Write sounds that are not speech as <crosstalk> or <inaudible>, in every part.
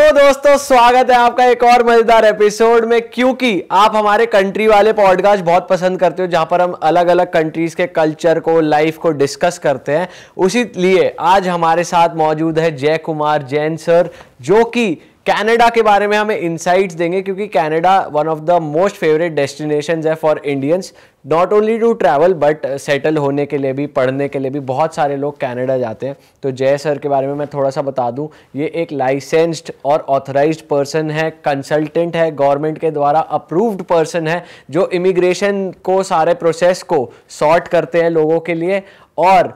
तो दोस्तों स्वागत है आपका एक और मजेदार एपिसोड में क्योंकि आप हमारे कंट्री वाले पॉडकास्ट बहुत पसंद करते हो जहां पर हम अलग अलग कंट्रीज के कल्चर को लाइफ को डिस्कस करते हैं उसी लिए आज हमारे साथ मौजूद है जय कुमार जैन सर जो कि कनाडा के बारे में हमें इंसाइट्स देंगे क्योंकि Canada one of the most favourite destinations है for Indians not only to travel but settle होने के लिए भी पढ़ने के लिए भी बहुत सारे लोग कनाडा जाते हैं तो जय सर के बारे में मैं थोड़ा सा बता दूं ये एक लाइसेंस्ड और ऑथराइज पर्सन है कंसल्टेंट है गवर्नमेंट के द्वारा अप्रूव्ड पर्सन है जो इमिग्रेशन को सारे प्रोसेस को सॉर्ट करते हैं लोगों के लिए और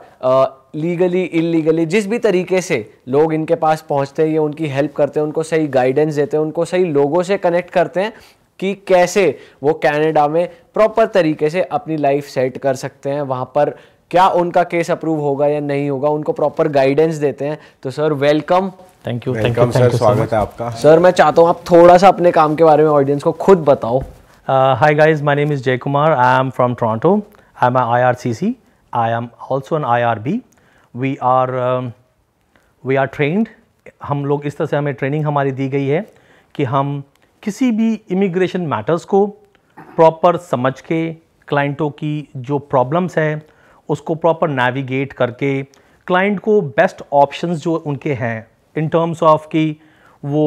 लीगली इलीगली जिस भी तरीके से लोग इनके पास पहुंचते हैं ये उनकी हेल्प करते हैं उनको सही गाइडेंस देते हैं उनको सही लोगों से कनेक्ट करते हैं कि कैसे वो कैनेडा में प्रॉपर तरीके से अपनी लाइफ सेट कर सकते हैं वहाँ पर क्या उनका केस अप्रूव होगा या नहीं होगा उनको प्रॉपर गाइडेंस देते हैं तो sir welcome thank you thank you sir स्वागत है आपका सर मैं चाहता हूँ आप थोड़ा सा अपने काम के बारे में ऑडियंस को खुद बताओ hi guys my name is Jay Kumar I am from Toronto I am I R C C I am also an I R B we are we are trained हम लोग इस तरह से हमें ट्रेनिंग हमारी दी गई है कि हम किसी भी इमिग्रेशन मैटर्स को प्रॉपर समझ के क्लाइंटों की जो प्रॉब्लम्स है उसको प्रॉपर नेविगेट करके क्लाइंट को बेस्ट ऑप्शंस जो उनके हैं इन टर्म्स ऑफ कि वो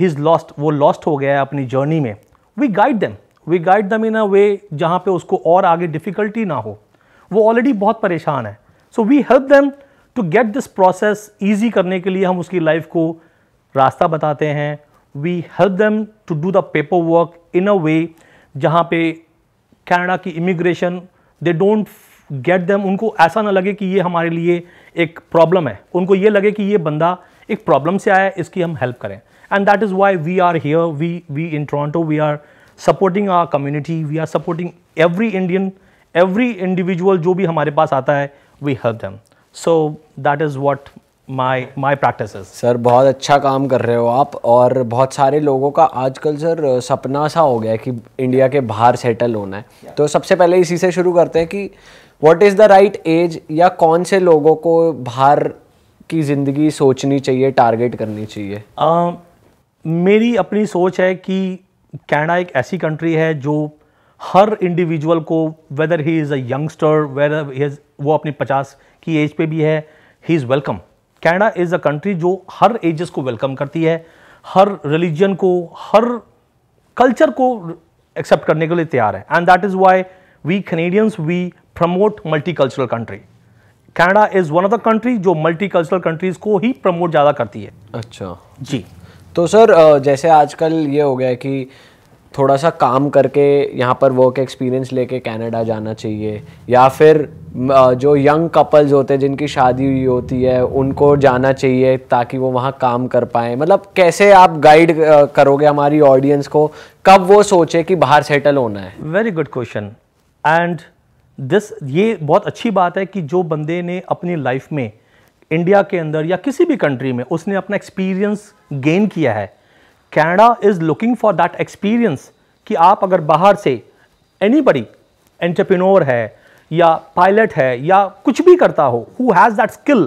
हिज लॉस्ट वो लॉस्ट हो गया है अपनी जर्नी में we guide them we guide them in a way जहाँ पे उसको और आगे डिफ़िकल्टी ना हो वो ऑलरेडी बहुत परेशान है so we help them to get this process easy करने के लिए हम उसकी लाइफ को रास्ता बताते हैं we help them to do the paper work in a way जहाँ पे कैनेडा की immigration they don't get them उनको ऐसा ना लगे कि ये हमारे लिए एक प्रॉब्लम है उनको ये लगे कि ये बंदा एक प्रॉब्लम से आया है इसकी हम हेल्प करें and that is why we are here we we in Toronto we are supporting our community we are supporting every Indian every individual जो भी हमारे पास आता है we help them. So that is what my my practices. Sir बहुत अच्छा काम कर रहे हो आप और बहुत सारे लोगों का आजकल सर सपना सा हो गया है कि इंडिया के बाहर सेटल होना है yeah. तो सबसे पहले इसी से शुरू करते हैं कि what is the right age या कौन से लोगों को बाहर की ज़िंदगी सोचनी चाहिए टारगेट करनी चाहिए uh, मेरी अपनी सोच है कि कैनेडा एक ऐसी कंट्री है जो हर इंडिविजुअल को whether he is a youngster whether he is वो अपनी पचास की एज पे भी है he is welcome Canada is a country जो हर एजेस को वेलकम करती है हर रिलीजन को हर कल्चर को एक्सेप्ट करने के लिए तैयार है and that is why we Canadians we promote multi cultural country Canada is one of the country जो मल्टी कल्चरल कंट्रीज़ को ही प्रमोट ज़्यादा करती है अच्छा जी तो सर जैसे आजकल ये हो गया है कि थोड़ा सा काम करके यहाँ पर वर्क एक्सपीरियंस लेके कनाडा जाना चाहिए या फिर जो यंग कपल्स होते हैं जिनकी शादी हुई होती है उनको जाना चाहिए ताकि वो वहाँ काम कर पाए मतलब कैसे आप गाइड करोगे हमारी ऑडियंस को कब वो सोचे कि बाहर सेटल होना है very good question and this ये बहुत अच्छी बात है कि जो बंदे ने अपनी लाइफ में इंडिया के अंदर या किसी भी कंट्री में उसने अपना एक्सपीरियंस गेन किया है Canada is looking for that experience कि आप अगर बाहर से एनी बड़ी एंटरप्रिनोर है या पायलट है या कुछ भी करता हो who has that skill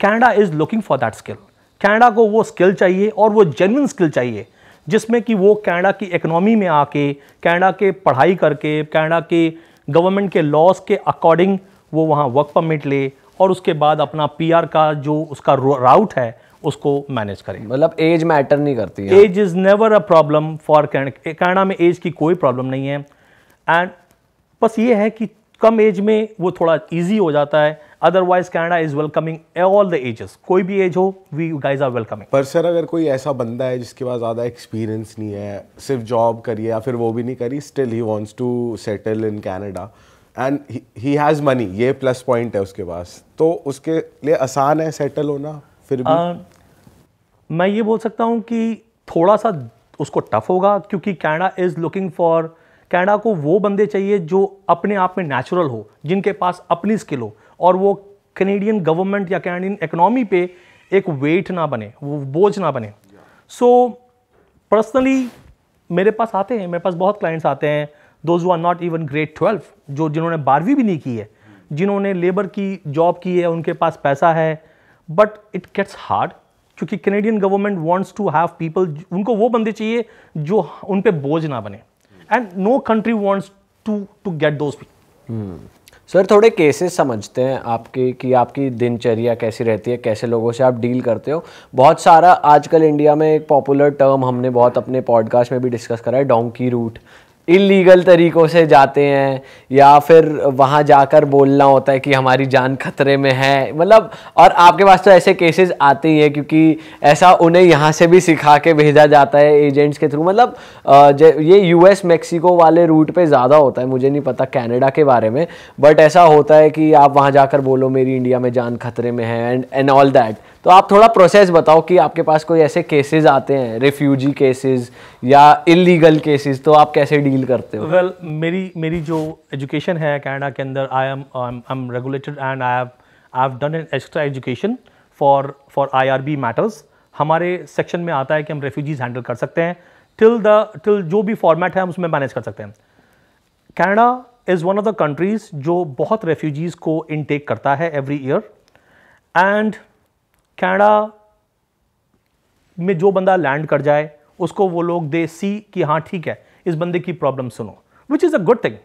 Canada is looking for that skill Canada को वो स्किल चाहिए और वो जेनविन स्किल चाहिए जिसमें कि वो कैनेडा की इकोनॉमी में आके कैनेडा के पढ़ाई करके कैनेडा के गवर्नमेंट के लॉस के अकॉर्डिंग वो वहाँ वर्क परमिट ले और उसके बाद अपना पीआर का जो उसका राउट है उसको मैनेज करें मतलब एज मैटर नहीं करती age is never a problem for Canada में एज की कोई प्रॉब्लम नहीं है एंड बस ये है कि कम एज में वो थोड़ा ईजी हो जाता है otherwise Canada is welcoming all the ages कोई भी एज हो वी गाइज आर वेलकमिंग पर सर अगर कोई ऐसा बंदा है जिसके पास ज़्यादा एक्सपीरियंस नहीं है सिर्फ जॉब करिए या फिर वो भी नहीं करी still he wants to settle in Canada and he has money ये प्लस पॉइंट है उसके पास तो उसके लिए आसान है सेटल होना फिर भी uh, मैं ये बोल सकता हूँ कि थोड़ा सा उसको टफ होगा क्योंकि Canada is looking for Canada को वो बंदे चाहिए जो अपने आप में नेचुरल हो जिनके पास अपनी स्किल हो और वो कैनेडियन गवर्नमेंट या कैनेडियन इकोनॉमी पे एक वेट ना बने वो बोझ ना बने सो yeah. पर्सनली so, मेरे पास आते हैं मेरे पास बहुत क्लाइंट्स आते हैं those are not even grade twelve जो जिन्होंने बारहवीं भी नहीं की है जिन्होंने लेबर की जॉब की है उनके पास पैसा है बट इट गेट्स हार्ड क्योंकि Canadian government wants to have people उनको वो बंदे चाहिए जो उन पर बोझ ना बने and no country wants to to get those sir थोड़े केसेस समझते हैं आपके कि आपकी दिनचर्या कैसी रहती है कैसे लोगों से आप डील करते हो बहुत सारा आजकल इंडिया में एक पॉपुलर टर्म हमने बहुत अपने पॉडकास्ट में भी डिस्कस करा है डोंकी रूट इलीगल तरीक़ों से जाते हैं या फिर वहाँ जाकर बोलना होता है कि हमारी जान खतरे में है मतलब और आपके पास तो ऐसे केसेस आते ही हैं क्योंकि ऐसा उन्हें यहाँ से भी सिखा के भेजा जाता है एजेंट्स के थ्रू मतलब ये यूएस मेक्सिको वाले रूट पे ज़्यादा होता है मुझे नहीं पता कैनेडा के बारे में बट ऐसा होता है कि आप वहाँ जाकर बोलो मेरी इंडिया में जान खतरे में है एंड एंड ऑल दैट तो आप थोड़ा प्रोसेस बताओ कि आपके पास कोई ऐसे केसेस आते हैं रेफ्यूजी केसेस या इलीगल केसेस तो आप कैसे डील करते हो वेल well, मेरी मेरी जो एजुकेशन है कनाडा के अंदर I am I am regulated and I have I have done an extra education for for IRB matters हमारे सेक्शन में आता है कि हम रेफ्यूजीज हैंडल कर सकते हैं टिल द टिल जो भी फॉर्मेट है हम उसमें मैनेज कर सकते हैं Canada is one of the countries जो बहुत रेफ्यूजीज़ को इनटेक करता है एवरी ईयर एंड कैनेडा में जो बंदा लैंड कर जाए उसको वो लोग दे सी कि हाँ ठीक है इस बंदे की प्रॉब्लम सुनो which is a good thing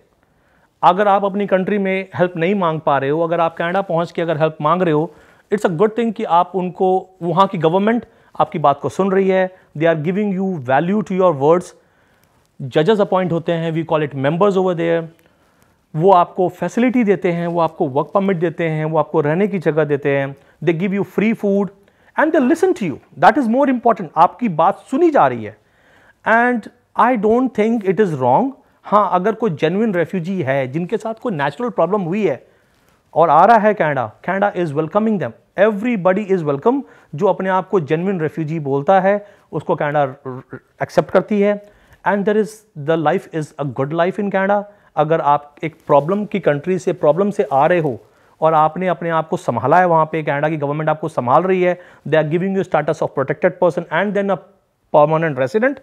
अगर आप अपनी कंट्री में हेल्प नहीं मांग पा रहे हो अगर आप कनाडा पहुंच के अगर हेल्प मांग रहे हो इट्स अ गुड थिंग कि आप उनको वहाँ की गवर्नमेंट आपकी बात को सुन रही है they are giving you value to your words जजेस अपॉइंट होते हैं we call it members over there वो आपको फैसिलिटी देते हैं वो आपको वर्क परमिट देते हैं वो आपको रहने की जगह देते हैं they give you free food and they listen to you that is more important आपकी बात सुनी जा रही है and I don't think it is wrong हाँ अगर कोई जेन्यन रेफ्यूजी है जिनके साथ कोई नेचुरल प्रॉब्लम हुई है और आ रहा है Canada Canada is welcoming them everybody is welcome जो अपने आप को जेन्यन रेफ्यूजी बोलता है उसको कैनेडा एक्सेप्ट करती है and there is the life is a good life in Canada अगर आप एक प्रॉब्लम की कंट्री से प्रॉब्लम से आ रहे हो और आपने अपने आप को संभाला है वहाँ पे कनाडा की गवर्नमेंट आपको संभाल रही है they are giving you status of protected person and then a permanent resident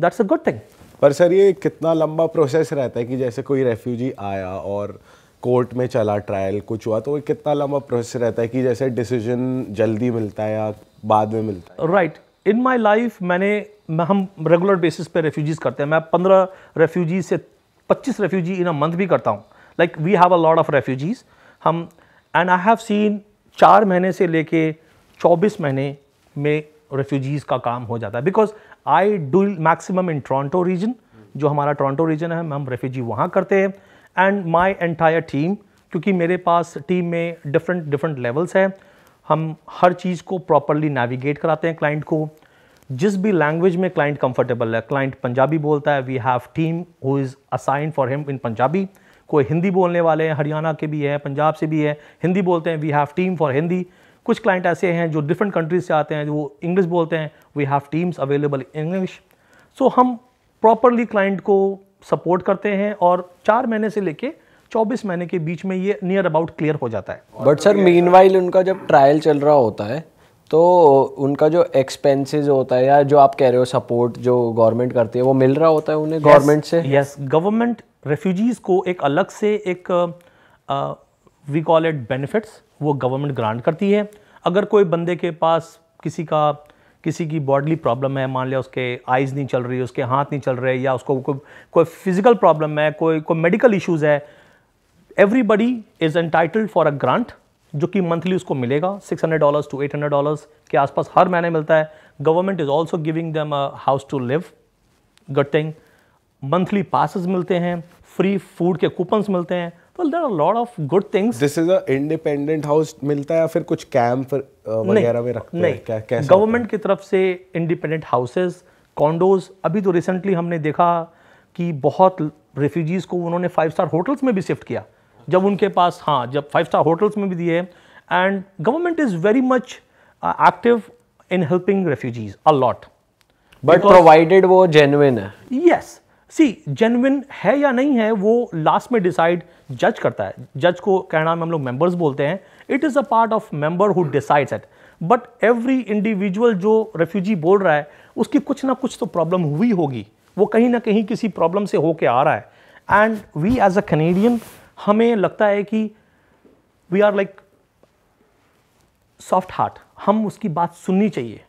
that's a good thing पर सर ये कितना लंबा प्रोसेस रहता है कि जैसे कोई रेफ्यूजी आया और कोर्ट में चला ट्रायल कुछ हुआ तो कितना लंबा प्रोसेस रहता है कि जैसे डिसीजन जल्दी मिलता है या बाद में मिलता है राइट इन माई लाइफ मैंने मैं हम रेगुलर बेसिस पे रेफ्यूजीज़ करते हैं मैं पंद्रह रेफ्यूजी से पच्चीस रेफ्यूजी इन अ मंथ भी करता हूँ like we have a lot of refugees हम एंड आई हैव सीन चार महीने से लेके 24 महीने में रेफ्यूजीज़ का काम हो जाता है because I do maximum in Toronto region जो हमारा टोरंटो रीजन है हम रेफ्यूजी वहाँ करते हैं एंड माई एंटायर टीम क्योंकि मेरे पास टीम में डिफरेंट डिफरेंट लेवल्स हैं हम हर चीज़ को प्रॉपरली नेविगेट कराते हैं क्लाइंट को जिस भी लैंग्वेज में क्लाइंट कंफर्टेबल है क्लाइंट पंजाबी बोलता है we have team who is assign for him in Punjabi कोई हिंदी बोलने वाले हैं हरियाणा के भी हैं पंजाब से भी है हिंदी बोलते हैं we have team for Hindi कुछ क्लाइंट ऐसे हैं जो डिफरेंट कंट्रीज से आते हैं जो वो इंग्लिश बोलते हैं we have teams available English so हम प्रॉपरली क्लाइंट को सपोर्ट करते हैं और चार महीने से लेके 24 महीने के बीच में ये नियर अबाउट क्लियर हो जाता है बट सर मीन उनका जब ट्रायल चल रहा होता है तो उनका जो एक्सपेंसेस होता है या जो आप कह रहे हो सपोर्ट जो गवर्नमेंट करती है वो मिल रहा होता है उन्हें गवर्नमेंट yes, से यस गवर्नमेंट रेफ्यूजीज़ को एक अलग से एक वी कॉल इट बेनिफिट्स वो गवर्नमेंट ग्रांट करती है अगर कोई बंदे के पास किसी का किसी की बॉडली प्रॉब्लम है मान लिया उसके आइज़ नहीं चल रही उसके हाथ नहीं चल रहे या उसको कोई कोई फिज़िकल प्रॉब्लम है कोई कोई मेडिकल इशूज़ है everybody is entitled for a grant जो कि मंथली उसको मिलेगा six hundred dollars to eight hundred dollars के आसपास हर महीने मिलता है government is also giving them a house to live getting monthly passes मिलते हैं फ्री फूड के कूपन्स मिलते हैं well there are a of good things this is is a independent मिलता है या फिर कुछ कैंप वगैरह में रखते नहीं, हैं क्या कैसा गवर्नमेंट की तरफ से इंडिपेंडेंट हाउसेस कॉन्डोज अभी तो रिसेंटली हमने देखा कि बहुत रेफ्यूजीज़ को उन्होंने फाइव स्टार होटल्स में भी शिफ्ट किया जब उनके पास हाँ जब फाइव स्टार होटल्स में भी दिए and government is very much active in helping refugees a lot but provided वो जेनविन है यस yes, सी जेनविन है या नहीं है वो लास्ट में डिसाइड जज करता है जज को कहना में हम लोग मेंबर्स बोलते हैं it is a part of member who decides at but every individual जो रेफ्यूजी बोल रहा है उसकी कुछ ना कुछ तो प्रॉब्लम हुई होगी वो कहीं ना कहीं किसी प्रॉब्लम से होके आ रहा है and we as a Canadian हमें लगता है कि we are like soft heart हम उसकी बात सुननी चाहिए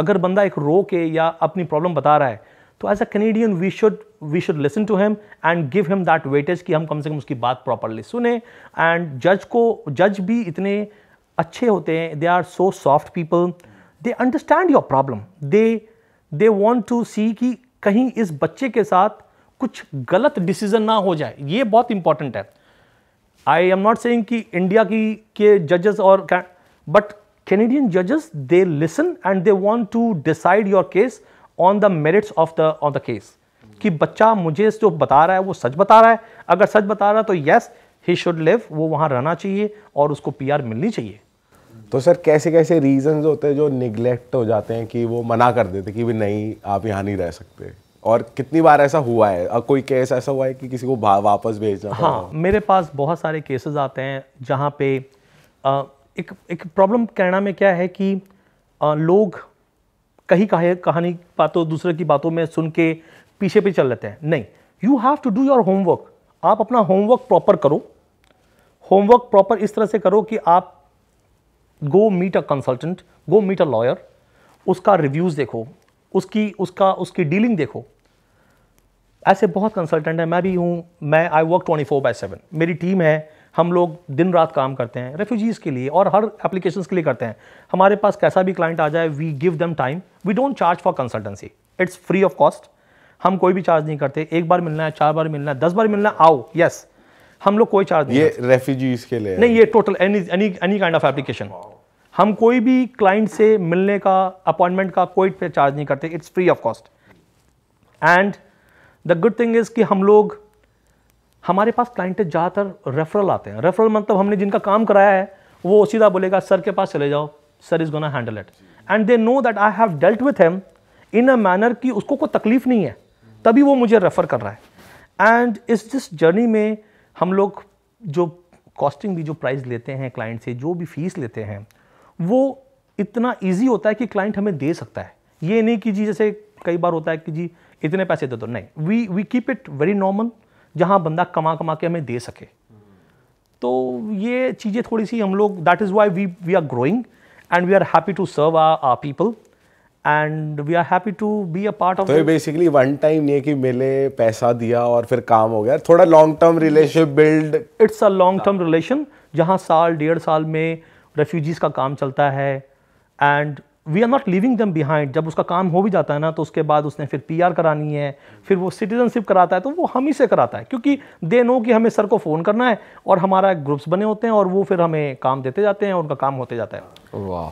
अगर बंदा एक रो के या अपनी प्रॉब्लम बता रहा है तो as a Canadian we should we should listen to him and give him that weightage कि हम कम से कम उसकी बात प्रॉपरली सुने एंड जज को जज भी इतने अच्छे होते हैं they are so soft people they understand your problem they they want to see कि कहीं इस बच्चे के साथ कुछ गलत डिसीजन ना हो जाए ये बहुत इंपॉर्टेंट है आई एम नॉट सेइंग कि इंडिया की के जजेस और बट कैनेडियन जजेस they listen and they want to decide your case on the merits of the on the case कि बच्चा मुझे जो बता रहा है वो सच बता रहा है अगर सच बता रहा है तो येस ही शुड लिव वो वहाँ रहना चाहिए और उसको पी मिलनी चाहिए तो सर कैसे कैसे रीजन होते हैं जो निगलेक्ट हो जाते हैं कि वो मना कर देते कि भी नहीं आप यहाँ नहीं रह सकते और कितनी बार ऐसा हुआ है और कोई केस ऐसा हुआ है कि किसी को वापस भेजना हाँ मेरे पास बहुत सारे केसेस आते हैं जहाँ पे आ, एक एक प्रॉब्लम कहना में क्या है कि आ, लोग कहीं कहा कहानी बातों दूसरे की बातों में सुन के पीछे पे चल लेते हैं नहीं you have to do your homework आप अपना होमवर्क प्रॉपर करो होमवर्क प्रॉपर इस तरह से करो कि आप go meet a consultant go meet a lawyer उसका रिव्यूज़ देखो उसकी उसका उसकी डीलिंग देखो ऐसे बहुत कंसल्टेंट हैं मैं भी हूँ मैं I work twenty four by seven मेरी टीम है हम लोग दिन रात काम करते हैं रेफ्यूजीज़ के लिए और हर एप्लीकेशन के लिए करते हैं हमारे पास कैसा भी क्लाइंट आ जाए we give them time we don't charge for consultancy it's free of cost हम कोई भी चार्ज नहीं करते एक बार मिलना है चार बार मिलना है दस बार मिलना है आओ यस हम लोग कोई चार्ज नहीं ये रेफ्यूजीज के लिए नहीं ये total any any any kind of application हम कोई भी क्लाइंट से मिलने का अपॉइंटमेंट का कोई चार्ज नहीं करते it's free of cost and the good thing is कि हम लोग हमारे पास क्लाइंट ज़्यादातर रेफरल आते हैं रेफरल मतलब हमने जिनका काम कराया है वो सीधा बोलेगा सर के पास चले जाओ sir is gonna handle it and they know that I have dealt with him in a manner कि उसको कोई तकलीफ नहीं है तभी वो मुझे रेफ़र कर रहा है एंड इस जिस जर्नी में हम लोग जो कॉस्टिंग भी जो प्राइस लेते हैं क्लाइंट से जो भी फीस लेते हैं वो इतना ईजी होता है कि क्लाइंट हमें दे सकता है ये नहीं कि जी जैसे कई बार होता है कि जी इतने पैसे दे दो नहीं we we keep it very normal जहाँ बंदा कमा कमा के हमें दे सके तो ये चीज़ें थोड़ी सी हम लोग that is why we we are growing and we are happy to serve our people and we are happy to be a part of basically one time ये कि मिले पैसा दिया और फिर काम हो गया थोड़ा long term relationship build it's a long term relation जहाँ साल डेढ़ साल में रेफ्यूजीज़ का काम चलता है and we are not leaving them behind जब उसका काम हो भी जाता है ना तो उसके बाद उसने फिर पी करानी है फिर वो सिटीजनशिप कराता है तो वो हम ही से कराता है क्योंकि दे नो कि हमें सर को फ़ोन करना है और हमारा ग्रुप्स बने होते हैं और वो फिर हमें काम देते जाते हैं उनका काम होते जाता है वाह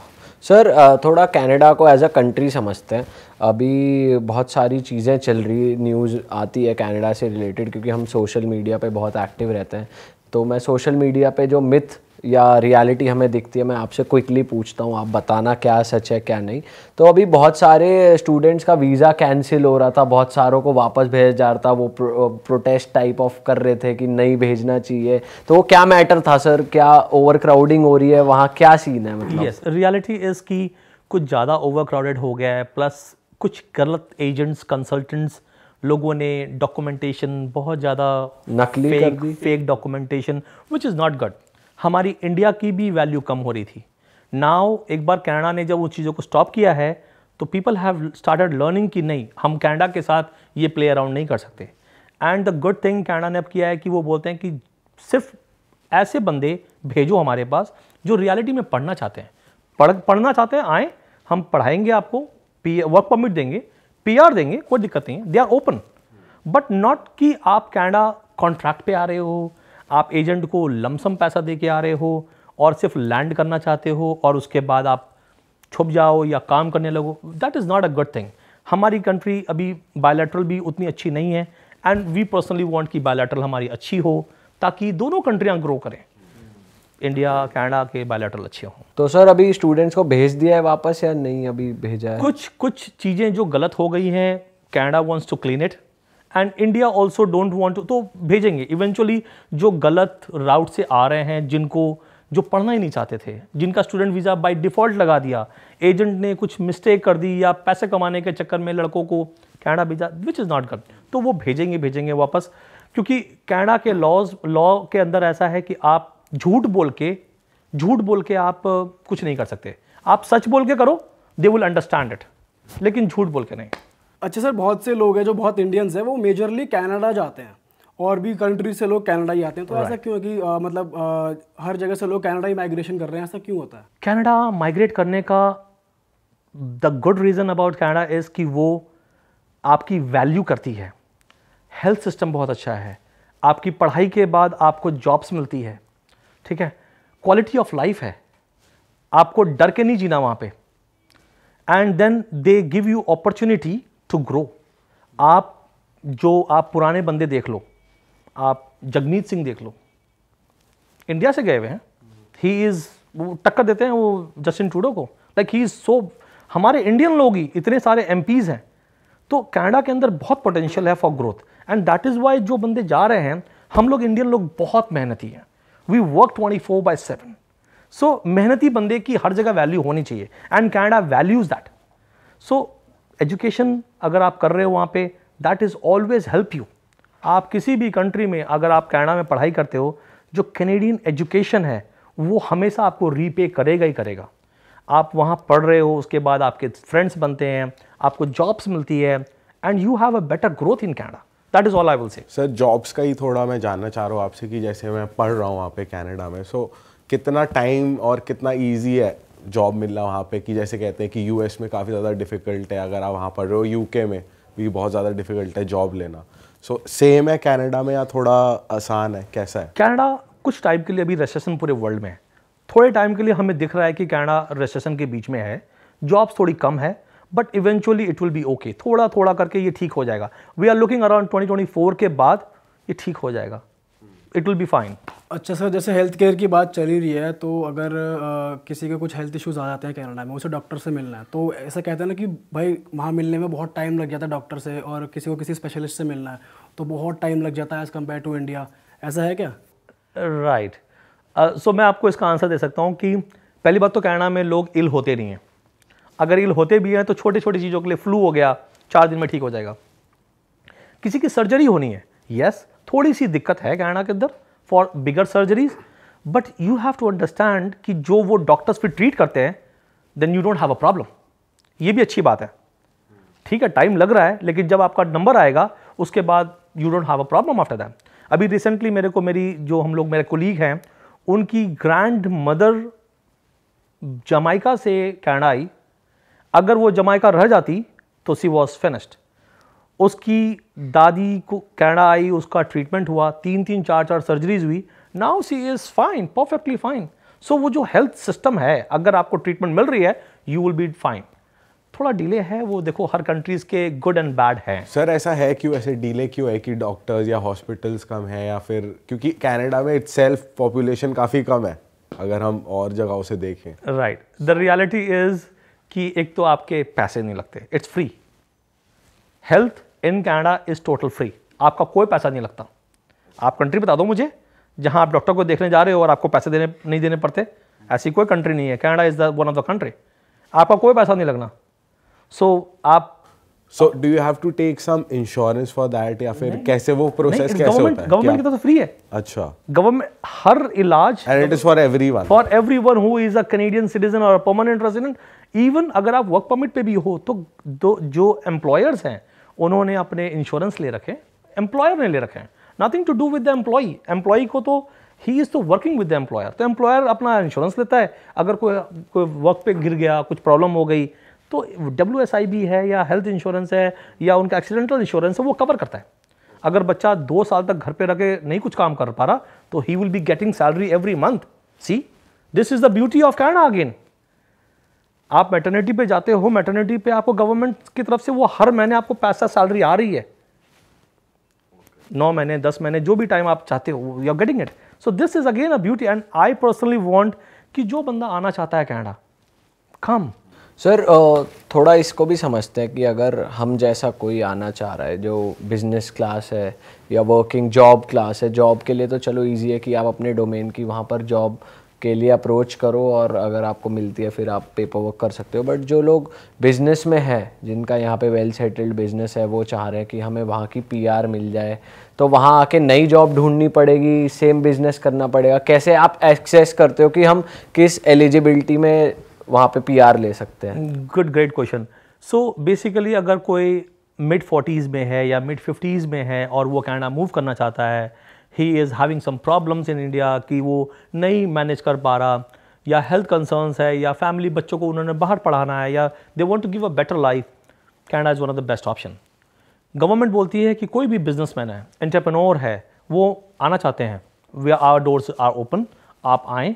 सर थोड़ा कनाडा को एज अ कंट्री समझते हैं अभी बहुत सारी चीज़ें चल रही न्यूज़ आती है कनाडा से रिलेटेड क्योंकि हम सोशल मीडिया पे बहुत एक्टिव रहते हैं तो मैं सोशल मीडिया पे जो मिथ या रियलिटी हमें दिखती है मैं आपसे क्विकली पूछता हूँ आप बताना क्या सच है क्या नहीं तो अभी बहुत सारे स्टूडेंट्स का वीज़ा कैंसिल हो रहा था बहुत सारों को वापस भेज जा रहा था वो प्रो, प्रोटेस्ट टाइप ऑफ कर रहे थे कि नहीं भेजना चाहिए तो वो क्या मैटर था सर क्या ओवर क्राउडिंग हो रही है वहाँ क्या सीन है मतलब यस रियलिटी इज़ कि कुछ ज़्यादा ओवर क्राउडेड हो गया है प्लस कुछ गलत एजेंट्स कंसल्टेंट्स लोगों ने डॉक्यूमेंटेशन बहुत ज़्यादा नकली fake, fake documentation which is not good हमारी इंडिया की भी वैल्यू कम हो रही थी नाव एक बार कनाडा ने जब उन चीज़ों को स्टॉप किया है तो पीपल हैव स्टार्टेड लर्निंग कि नहीं हम कनाडा के साथ ये प्ले अराउंड नहीं कर सकते and the good thing Canada ने अब किया है कि वो बोलते हैं कि सिर्फ ऐसे बंदे भेजो हमारे पास जो रियलिटी में पढ़ना चाहते हैं पढ़ पढ़ना चाहते हैं आए हम पढ़ाएंगे आपको पी वर्क परमिट देंगे पी देंगे कोई दिक्कत नहीं है they are open but not कि आप कैनेडा कॉन्ट्रैक्ट पे आ रहे हो आप एजेंट को लमसम पैसा दे के आ रहे हो और सिर्फ लैंड करना चाहते हो और उसके बाद आप छुप जाओ या काम करने लगो that is not a good thing हमारी कंट्री अभी बायोलेट्रल भी उतनी अच्छी नहीं है एंड वी पर्सनली वॉन्ट कि बायोलेट्रल हमारी अच्छी हो ताकि दोनों कंट्रियाँ ग्रो करें इंडिया कनाडा के बायोलेट्रल अच्छे हों तो सर अभी स्टूडेंट्स को भेज दिया है वापस या नहीं अभी भेजा है कुछ कुछ चीज़ें जो गलत हो गई हैं Canada wants to clean it and India also don't want तो भेजेंगे इवेंचुअली जो गलत राउट से आ रहे हैं जिनको जो पढ़ना ही नहीं चाहते थे जिनका स्टूडेंट वीज़ा बाई डिफ़ॉल्ट लगा दिया एजेंट ने कुछ मिस्टेक कर दी या पैसे कमाने के चक्कर में लड़कों को कैनेडा भेजा विच इज़ नॉट गड तो वो भेजेंगे भेजेंगे वापस क्योंकि कैनेडा के लॉज लॉ के अंदर ऐसा है कि आप झूठ बोल के झूठ बोल के आप कुछ नहीं कर सकते आप सच बोल के करो दे विल अंडरस्टैंड इट लेकिन झूठ बोल के नहीं अच्छा सर बहुत से लोग हैं जो बहुत इंडियंस हैं वो मेजरली कनाडा जाते हैं और भी कंट्री से लोग कनाडा ही आते हैं तो right. ऐसा क्यों है कि आ, मतलब आ, हर जगह से लोग कनाडा ही माइग्रेशन कर रहे हैं ऐसा क्यों होता है कनाडा माइग्रेट करने का the good reason about Canada is कि वो आपकी वैल्यू करती है हेल्थ सिस्टम बहुत अच्छा है आपकी पढ़ाई के बाद आपको जॉब्स मिलती है ठीक है क्वालिटी ऑफ लाइफ है आपको डर के नहीं जीना वहाँ पे and then they give you opportunity to grow आप जो आप पुराने बंदे देख लो आप जगमीत सिंह देख लो इंडिया से गए हुए हैं ही इज़ वो टक्कर देते हैं वो जस्टिन टूडो को लाइक ही इज़ सो हमारे इंडियन लोग ही इतने सारे एम हैं तो कनाडा के अंदर बहुत पोटेंशियल है for growth and that is why जो बंदे जा रहे हैं हम लोग इंडियन लोग बहुत मेहनती हैं we work twenty four by seven so मेहनती बंदे की हर जगह वैल्यू होनी चाहिए and Canada values that so education अगर आप कर रहे हो वहाँ पे that is always help you आप किसी भी कंट्री में अगर आप कैनेडा में पढ़ाई करते हो जो कैनेडियन एजुकेशन है वो हमेशा आपको रीपे करेगा ही करेगा आप वहाँ पढ़ रहे हो उसके बाद आपके फ्रेंड्स बनते हैं आपको जॉब्स मिलती है and you have a better growth in Canada that is all I will say sir jobs का ही थोड़ा मैं जानना चाह रहा हूँ आपसे कि जैसे मैं पढ़ रहा हूँ वहाँ पे कैनेडा में सो so, कितना टाइम और कितना ईजी है जॉब मिलना वहाँ पे कि जैसे कहते हैं कि यूएस में काफ़ी ज़्यादा डिफ़िकल्ट है अगर आप वहाँ पढ़ रहे हो यूके में भी बहुत ज़्यादा डिफ़िकल्ट है जॉब लेना सो so, सेम है कनाडा में या थोड़ा आसान है कैसा है कनाडा कुछ टाइम के लिए अभी रेसेशन पूरे वर्ल्ड में है थोड़े टाइम के लिए हमें दिख रहा है कि कनाडा रेसेशन के बीच में है जॉब्स थोड़ी कम है but eventually it will be okay थोड़ा थोड़ा करके ये ठीक हो जाएगा we are looking around twenty के बाद ये ठीक हो जाएगा इट विल बी फाइन अच्छा सर जैसे हेल्थ केयर की बात चली रही है तो अगर आ, किसी के कुछ हेल्थ इश्यूज़ आ जाते हैं कैनेडा में उसे डॉक्टर से मिलना है तो ऐसा कहते हैं ना कि भाई वहाँ मिलने में बहुत टाइम लग जाता है डॉक्टर से और किसी को किसी स्पेशलिस्ट से मिलना है तो बहुत टाइम लग जाता है एज़ कम्पेयर टू इंडिया ऐसा है क्या right right. So uh, so मैं आपको इसका आंसर दे सकता हूँ कि पहली बात तो कैनेडा में लोग इल होते नहीं हैं अगर इल होते भी हैं तो छोटे छोटी चीज़ों के लिए फ्लू हो गया चार दिन में ठीक हो जाएगा किसी की सर्जरी होनी है यस yes, थोड़ी सी दिक्कत है कैनेडा के अंदर for bigger surgeries but you have to understand कि जो वो डॉक्टर्स फिर ट्रीट करते हैं then you don't have a problem ये भी अच्छी बात है ठीक है टाइम लग रहा है लेकिन जब आपका नंबर आएगा उसके बाद you don't have a problem after them अभी रिसेंटली मेरे को मेरी जो हम लोग मेरे कोलीग हैं उनकी ग्रैंड मदर जमाइका से कैनेडा आई अगर वो जमाइका रह जाती तो सी वॉज फिनिश्ड उसकी दादी को कैनेडा आई उसका ट्रीटमेंट हुआ तीन तीन चार चार सर्जरीज हुई now she is fine perfectly fine so वो जो हेल्थ सिस्टम है अगर आपको ट्रीटमेंट मिल रही है यू विल बी फाइन थोड़ा डिले है वो देखो हर कंट्रीज़ के गुड एंड बैड हैं सर ऐसा है क्यों ऐसे डिले क्यों है कि डॉक्टर्स या हॉस्पिटल्स कम है या फिर क्योंकि कनाडा में इट्स पॉपुलेशन काफ़ी कम है अगर हम और जगहों से देखें राइट द रियलिटी इज़ कि एक तो आपके पैसे नहीं लगते it's free health in Canada is total free आपका कोई पैसा नहीं लगता आप कंट्री बता दो मुझे जहां आप डॉक्टर को देखने जा रहे हो और आपको पैसे देने नहीं देने पड़ते ऐसी कोई कंट्री नहीं है Canada is the one of the country आपका कोई पैसा नहीं लगना सो so, आप so do you have to take some insurance for that या फिर कैसे वो प्रोसेस कैसे होता है गवर्नमेंट की तरफ तो फ्री है अच्छा गवर्नमेंट हर इलाज and it is for everyone for everyone who is a Canadian citizen और अ परमानेंट रेजिडेंट इवन अगर आप वर्क परमिट पे भी हो तो जो एम्प्लॉयर्स हैं उन्होंने अपने इंश्योरेंस ले रखे एम्प्लॉयर ने ले रखे हैं nothing to do with the employee employee को तो ही इज़ तो वर्किंग विद द एम्प्लॉयर तो एम्प्लॉयर अपना इंश्योरेंस लेता है अगर कोई कोई वर्क पे गिर गया कुछ प्रॉब्लम हो गई तो डब्ल्यू एस आई है या हेल्थ इंश्योरेंस है या उनका एक्सीडेंटल इंश्योरेंस है वो कवर करता है अगर बच्चा दो साल तक घर पे रखे नहीं कुछ काम कर पा रहा तो he will be getting salary every month see this is the beauty of Canada again आप मैटर्निटी पे जाते हो मेटर्निटी पे आपको गवर्नमेंट की तरफ से वो हर महीने आपको पैसा सैलरी आ रही है नौ महीने दस महीने जो भी टाइम आप चाहते हो you are getting it so this is again a beauty and I personally want कि जो बंदा आना चाहता है कैनेडा कम सर थोड़ा इसको भी समझते हैं कि अगर हम जैसा कोई आना चाह रहा है जो बिजनेस क्लास है या वर्किंग जॉब क्लास है जॉब के लिए तो चलो इजी है कि आप अपने डोमेन की वहाँ पर जॉब उसके लिए अप्रोच करो और अगर आपको मिलती है फिर आप पेपर वर्क कर सकते हो बट जो लोग बिज़नेस में है जिनका यहाँ पे वेल सेटल्ड बिज़नेस है वो चाह रहे हैं कि हमें वहाँ की पीआर मिल जाए तो वहाँ आके नई जॉब ढूंढनी पड़ेगी सेम बिज़नेस करना पड़ेगा कैसे आप एक्सेस करते हो कि हम किस एलिजिबिलिटी में वहाँ पे पी ले सकते हैं good great question so basically अगर कोई मिड फोर्टीज़ में है या मिड फिफ्टीज़ में है और वो कनाडा मूव करना चाहता है he is having some problems in India कि वो नहीं मैनेज कर पा रहा या हेल्थ कंसर्न्स है या फैमिली बच्चों को उन्होंने बाहर पढ़ाना है या they want to give a better life Canada is one of the best option government बोलती है कि कोई भी बिजनेसमैन है एंटरप्रेन्योर है वो आना चाहते हैं we are doors are open आप आएँ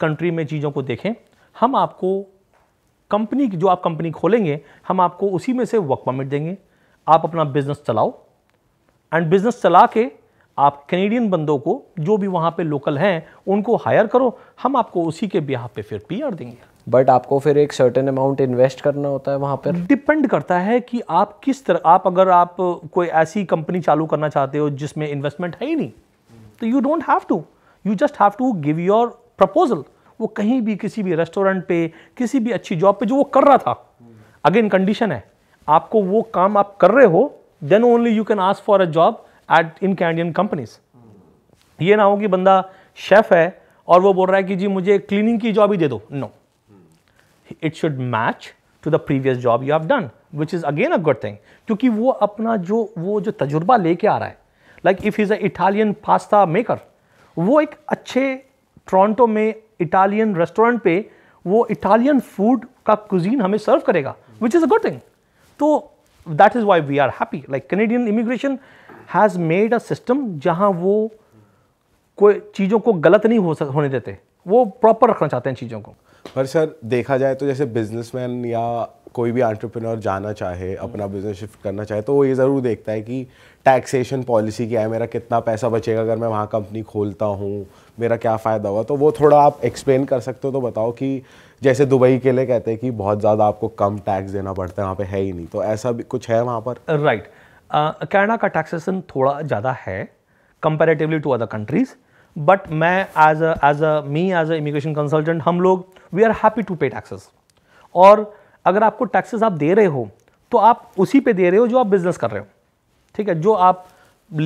कंट्री में चीज़ों को देखें हम आपको कंपनी जो आप कंपनी खोलेंगे हम आपको उसी में से वर्क परमिट देंगे आप अपना बिज़नेस चलाओ एंड बिज़नेस चला के आप कैनेडियन बंदों को जो भी वहाँ पे लोकल हैं उनको हायर करो हम आपको उसी के बिहाफ पे फिर पी देंगे बट आपको फिर एक सर्टेन अमाउंट इन्वेस्ट करना होता है वहाँ पर डिपेंड करता है कि आप किस तरह आप अगर आप कोई ऐसी कंपनी चालू करना चाहते हो जिसमें इन्वेस्टमेंट है ही नहीं तो you don't have to you just have to give your proposal वो कहीं भी किसी भी रेस्टोरेंट पे किसी भी अच्छी जॉब पे जो वो कर रहा था अगेन कंडीशन है आपको वो काम आप कर रहे हो then only you can ask for a job at in Canadian companies ये ना हो कि बंदा शेफ है और वो बोल रहा है कि जी मुझे क्लीनिंग की जॉब ही दे दो no it should match to the previous job you have done which is again a good thing क्योंकि वो अपना जो वो जो तजुर्बा लेके आ रहा है like if is a Italian pasta maker वो एक अच्छे टोरंटो में इटालियन रेस्टोरेंट पे वो इटालियन फूड का कुजीन हमें सर्व करेगा which is a good thing तो that is why we are happy like Canadian immigration has made a system जहाँ वो कोई चीज़ों को गलत नहीं हो सक होने देते वो प्रॉपर रखना चाहते हैं चीज़ों को पर सर देखा जाए तो जैसे बिजनेसमैन या कोई भी एंटरप्रेन्योर जाना चाहे अपना बिजनेस शिफ्ट करना चाहे तो वो ये ज़रूर देखता है कि टैक्सेशन पॉलिसी क्या है मेरा कितना पैसा बचेगा अगर मैं वहाँ कंपनी खोलता हूँ मेरा क्या फ़ायदा होगा तो वो थोड़ा आप एक्सप्लेन कर सकते हो तो बताओ कि जैसे दुबई के लिए कहते हैं कि बहुत ज़्यादा आपको कम टैक्स देना पड़ता है वहाँ पर है ही नहीं तो ऐसा भी कुछ है वहाँ पर राइट right. कनाडा का टैक्सेसन थोड़ा ज़्यादा है comparatively to other countries but मैं as as a me as a immigration consultant हम लोग we are happy to pay taxes और अगर आपको टैक्सेस आप दे रहे हो तो आप उसी पे दे रहे हो जो आप बिजनेस कर रहे हो ठीक है जो आप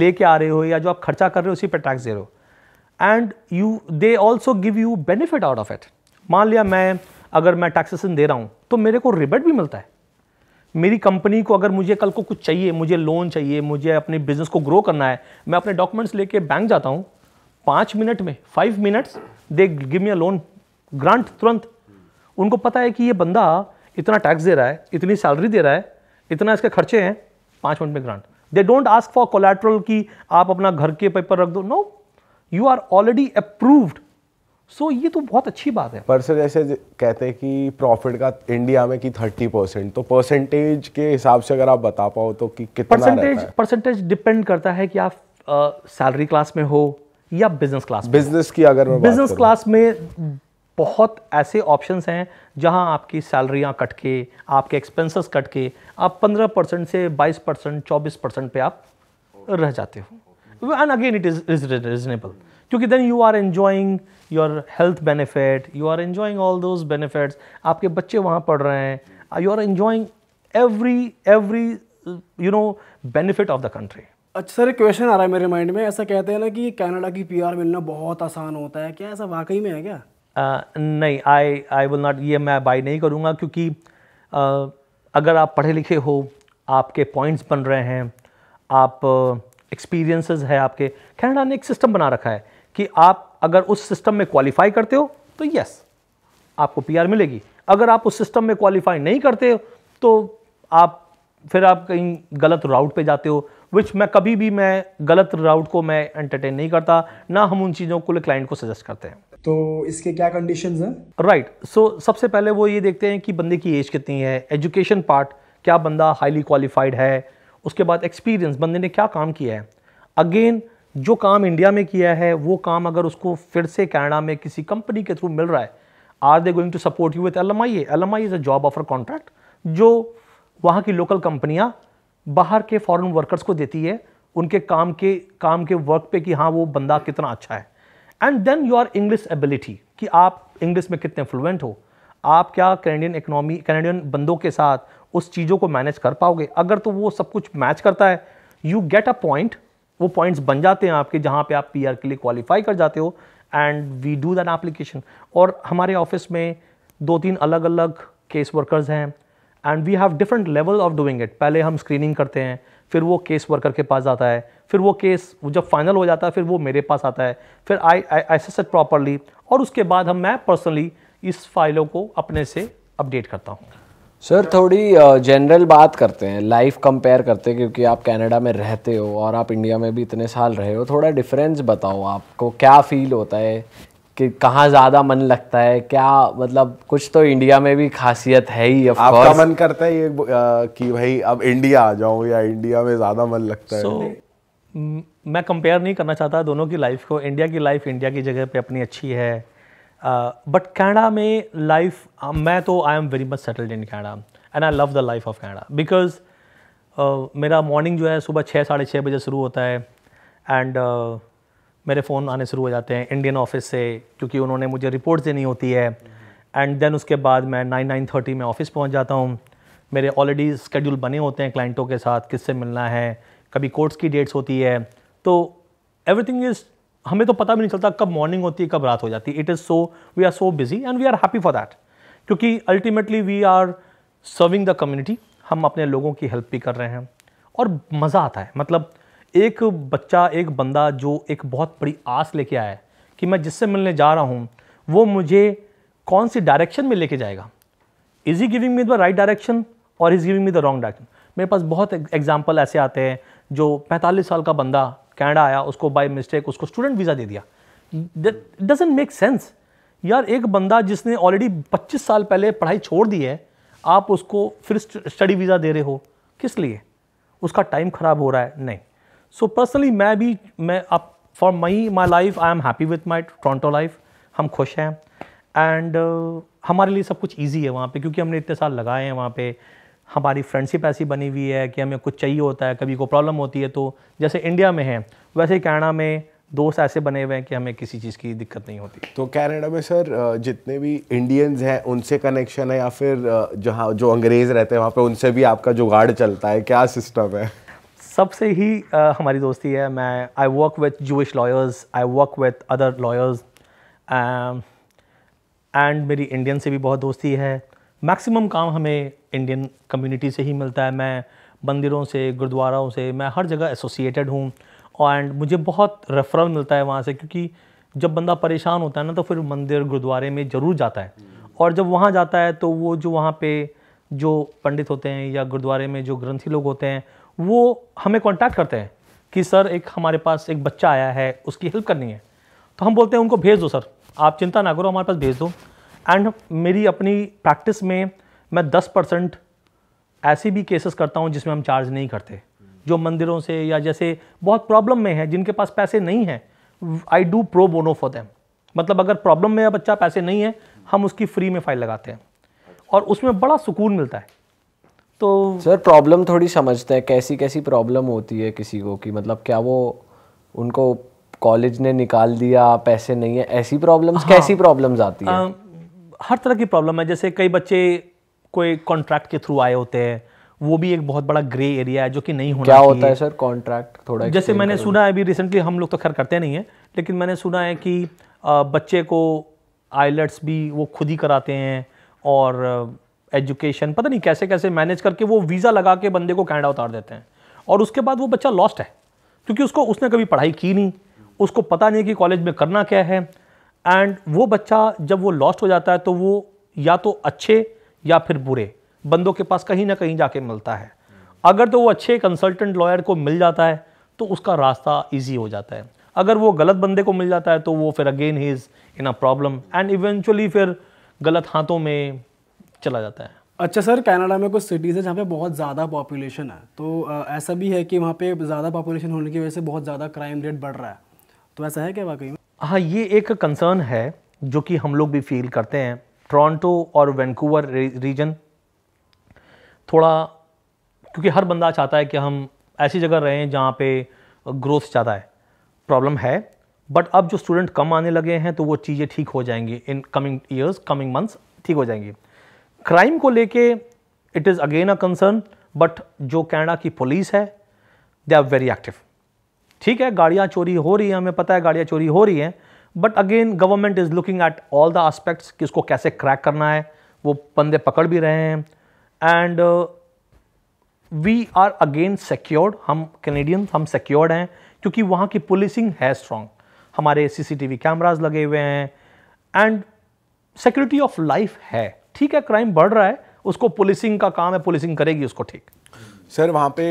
लेके आ रहे हो या जो आप खर्चा कर रहे हो उसी पे टैक्स दे रहे हो and you they also give you benefit out of it मान लिया मैं अगर मैं टैक्सेसन दे रहा हूँ तो मेरे को रिबेट भी मिलता है मेरी कंपनी को अगर मुझे कल को कुछ चाहिए मुझे लोन चाहिए मुझे अपने बिजनेस को ग्रो करना है मैं अपने डॉक्यूमेंट्स लेके बैंक जाता हूँ पाँच मिनट में five minutes they give me a loan grant तुरंत उनको पता है कि ये बंदा इतना टैक्स दे रहा है इतनी सैलरी दे रहा है इतना इसके खर्चे हैं पाँच मिनट में grant they don't ask for collateral कि आप अपना घर के पेपर रख दो no you are already approved so so, ये तो बहुत अच्छी बात है पर सर जैसे कहते हैं कि प्रॉफिट का इंडिया में कि थर्टी परसेंट तो परसेंटेज के हिसाब से अगर आप बता पाओ तो कि कितना परसेंटेज परसेंटेज डिपेंड करता है कि आप सैलरी क्लास में हो या बिजनेस क्लास बिजनेस की अगर बिजनेस क्लास में बहुत ऐसे ऑप्शंस हैं जहां आपकी सैलरियां कट के आपके एक्सपेंसेस कट के आप 15 परसेंट से 22 परसेंट चौबीस परसेंट पर आप रह जाते हो and again it is reasonable क्योंकि then you are enjoying your health benefit you are enjoying all those benefits आपके बच्चे वहाँ पढ़ रहे हैं you are enjoying every every you know benefit of the country अच्छा सर एक क्वेश्चन आ रहा है मेरे माइंड में ऐसा कहते हैं ना कि कनाडा की पीआर मिलना बहुत आसान होता है क्या ऐसा वाकई में है क्या uh, नहीं आई आई विल नॉट ये मैं बाई नहीं करूँगा क्योंकि uh, अगर आप पढ़े लिखे हो आपके पॉइंट्स बन रहे हैं आप एक्सपीरियंसेस uh, है आपके कनाडा ने एक सिस्टम बना रखा है कि आप अगर उस सिस्टम में क्वालिफाई करते हो तो यस आपको पीआर मिलेगी अगर आप उस सिस्टम में क्वालिफाई नहीं करते हो तो आप फिर आप कहीं गलत राउट पे जाते हो विच मैं कभी भी मैं गलत राउट को मैं एंटरटेन नहीं करता ना हम उन चीज़ों को क्लाइंट को सजेस्ट करते हैं तो इसके क्या कंडीशन हैं राइट सो सबसे पहले वो ये देखते हैं कि बंदे की एज कितनी है एजुकेशन पार्ट क्या बंदा हाईली क्वालिफाइड है उसके बाद एक्सपीरियंस बंदे ने क्या काम किया है अगेन जो काम इंडिया में किया है वो काम अगर उसको फिर से कैनेडा में किसी कंपनी के थ्रू मिल रहा है are they going to support you with L M I L M I is a job offer contract जो वहाँ की लोकल कंपनियाँ बाहर के फॉरेन वर्कर्स को देती है उनके काम के काम के वर्क पे कि हाँ वो बंदा कितना अच्छा है and then your English ability कि आप इंग्लिश में कितने फ्लुएंट हो आप क्या कैनेडियन इकनॉमी कैनेडियन बंदों के साथ उस चीज़ों को मैनेज कर पाओगे अगर तो वो सब कुछ मैच करता है यू गेट अ पॉइंट वो पॉइंट्स बन जाते हैं आपके जहाँ पे आप पीआर के लिए क्वालिफाई कर जाते हो and we do that application और हमारे ऑफिस में दो तीन अलग अलग केस वर्कर्स हैं and we have different level of doing it पहले हम स्क्रीनिंग करते हैं फिर वो केस वर्कर के पास जाता है फिर वो केस जब फाइनल हो जाता है फिर वो मेरे पास आता है फिर आई आई एस प्रॉपरली और उसके बाद हम मैं पर्सनली इस फाइलों को अपने से अपडेट करता हूँ सर थोड़ी जनरल बात करते हैं लाइफ कंपेयर करते हैं क्योंकि आप कनाडा में रहते हो और आप इंडिया में भी इतने साल रहे हो थोड़ा डिफरेंस बताओ आपको क्या फील होता है कि कहाँ ज़्यादा मन लगता है क्या मतलब कुछ तो इंडिया में भी खासियत है ही आपका मन करता है ये कि भाई अब इंडिया आ जाऊँ या इंडिया में ज़्यादा मन लगता है मैं कंपेयर नहीं करना चाहता दोनों की लाइफ को इंडिया की लाइफ इंडिया की जगह पे अपनी अच्छी है बट uh, कैनेडा में लाइफ uh, मैं तो I am very much settled in Canada and I love the life of Canada because मेरा मॉर्निंग जो है सुबह छः साढ़े छः बजे शुरू होता है एंड uh, मेरे फ़ोन आने शुरू हो जाते हैं इंडियन ऑफिस से क्योंकि उन्होंने मुझे रिपोर्ट देनी होती है एंड देन उसके बाद मैं नाइन नाइन थर्टी में ऑफ़िस पहुंच जाता हूँ मेरे ऑलरेडी स्केड्यूल बने होते हैं क्लाइंटों के साथ किससे मिलना है कभी कोर्ट्स की डेट्स होती है तो एवरीथिंग इज़ हमें तो पता भी नहीं चलता कब मॉर्निंग होती है कब रात हो जाती है it is so we are so busy and we are happy for that क्योंकि ultimately we are serving the community हम अपने लोगों की हेल्प भी कर रहे हैं और मज़ा आता है मतलब एक बच्चा एक बंदा जो एक बहुत बड़ी आस लेके आया है कि मैं जिससे मिलने जा रहा हूँ वो मुझे कौन सी डायरेक्शन में लेके जाएगा is he giving me the right direction और is giving me the wrong direction मेरे पास बहुत एग्जाम्पल ऐसे आते हैं जो 45 साल का बंदा कैनेडा आया उसको बाई मिस्टेक उसको स्टूडेंट वीज़ा दे दिया डजेंट मेक सेंस यार एक बंदा जिसने ऑलरेडी 25 साल पहले पढ़ाई छोड़ दी है आप उसको फिर स्टडी वीज़ा दे रहे हो किस लिए उसका टाइम ख़राब हो रहा है नहीं सो so, पर्सनली मैं भी मैं आप for my my life I am happy with my Toronto life हम खुश हैं एंड uh, हमारे लिए सब कुछ ईजी है वहाँ पे क्योंकि हमने इतने साल लगाए हैं वहाँ पे हमारी फ्रेंडशिप ऐसी बनी हुई है कि हमें कुछ चाहिए होता है कभी को प्रॉब्लम होती है तो जैसे इंडिया में है वैसे ही कैनेडा में दोस्त ऐसे बने हुए हैं कि हमें किसी चीज़ की दिक्कत नहीं होती तो कनाडा में सर जितने भी इंडियंस हैं उनसे कनेक्शन है या फिर जहाँ जो अंग्रेज़ रहते हैं वहाँ पर उनसे भी आपका जुगाड़ चलता है क्या सिस्टम है सबसे ही हमारी दोस्ती है मैं I work with Jewish lawyers I work with other lawyers and मेरी इंडियन से भी बहुत दोस्ती है मैक्सिमम काम हमें इंडियन कम्युनिटी से ही मिलता है मैं मंदिरों से गुरुद्वारों से मैं हर जगह एसोसिएटेड हूँ एंड मुझे बहुत रेफरल मिलता है वहाँ से क्योंकि जब बंदा परेशान होता है ना तो फिर मंदिर गुरुद्वारे में ज़रूर जाता है और जब वहाँ जाता है तो वो जो वहाँ पे जो पंडित होते हैं या गुरुद्वारे में जो ग्रंथी लोग होते हैं वो हमें कांटेक्ट करते हैं कि सर एक हमारे पास एक बच्चा आया है उसकी हेल्प करनी है तो हम बोलते हैं उनको भेज दो सर आप चिंता ना करो हमारे पास भेज दो एंड मेरी अपनी प्रैक्टिस में मैं दस परसेंट ऐसे भी केसेस करता हूँ जिसमें हम चार्ज नहीं करते जो मंदिरों से या जैसे बहुत प्रॉब्लम में है जिनके पास पैसे नहीं हैं I do pro bono for them मतलब अगर प्रॉब्लम में बच्चा पैसे नहीं है हम उसकी फ्री में फाइल लगाते हैं और उसमें बड़ा सुकून मिलता है तो सर प्रॉब्लम थोड़ी समझते हैं कैसी कैसी प्रॉब्लम होती है किसी को कि मतलब क्या वो उनको कॉलेज ने निकाल दिया पैसे नहीं है ऐसी प्रॉब्लम्स हाँ, कैसी प्रॉब्लम्स आती है हर तरह की प्रॉब्लम है जैसे कई बच्चे कोई कॉन्ट्रैक्ट के थ्रू आए होते हैं वो भी एक बहुत बड़ा ग्रे एरिया है जो कि नहीं होना क्या होता है सर कॉन्ट्रैक्ट थोड़ा जैसे मैंने सुना है अभी रिसेंटली हम लोग तो खैर करते नहीं है लेकिन मैंने सुना है कि बच्चे को आईलेट्स भी वो खुद ही कराते हैं और एजुकेशन पता नहीं कैसे कैसे मैनेज करके वो वीज़ा लगा के बंदे को कैनेडा उतार देते हैं और उसके बाद वो बच्चा लॉस्ट है क्योंकि उसको उसने कभी पढ़ाई की नहीं उसको पता नहीं कि कॉलेज में करना क्या है एंड वो बच्चा जब वो लॉस्ट हो जाता है तो वो या तो अच्छे या फिर बुरे बंदों के पास कहीं ना कहीं जाके मिलता है अगर तो वो अच्छे कंसल्टेंट लॉयर को मिल जाता है तो उसका रास्ता ईजी हो जाता है अगर वो गलत बंदे को मिल जाता है तो वो फिर again he is in a problem and eventually फिर गलत हाथों में चला जाता है अच्छा सर कनाडा में कुछ सिटीज़ है जहाँ पे बहुत ज़्यादा पॉपुलेशन है तो आ, ऐसा भी है कि वहाँ पे ज़्यादा पॉपुलेशन होने की वजह से बहुत ज़्यादा क्राइम रेट बढ़ रहा है तो ऐसा है क्या वाकई में हाँ ये एक कंसर्न है जो कि हम लोग भी फील करते हैं टोरंटो और वैंकूवर रीजन थोड़ा क्योंकि हर बंदा चाहता है कि हम ऐसी जगह रहें जहाँ पे ग्रोथ ज़्यादा है प्रॉब्लम है बट अब जो स्टूडेंट कम आने लगे हैं तो वो चीज़ें ठीक हो जाएंगी in coming years coming months ठीक हो जाएंगी क्राइम को लेके it is again a concern but जो कैनेडा की पुलिस है दे आर वेरी एक्टिव ठीक है गाड़ियाँ चोरी हो रही हैं हमें पता है गाड़ियाँ चोरी हो रही हैं but again government is looking at all the aspects कि उसको कैसे क्रैक करना है वो बंदे पकड़ भी रहे हैं and we are again secured हम कैनेडियन हम सिक्योर्ड हैं क्योंकि वहाँ की पुलिसिंग है स्ट्रॉन्ग हमारे सीसीटीवी कैमराज लगे हुए हैं एंड सिक्योरिटी ऑफ लाइफ है ठीक है क्राइम बढ़ रहा है उसको पुलिसिंग का काम है पुलिसिंग करेगी उसको ठीक सर वहाँ पे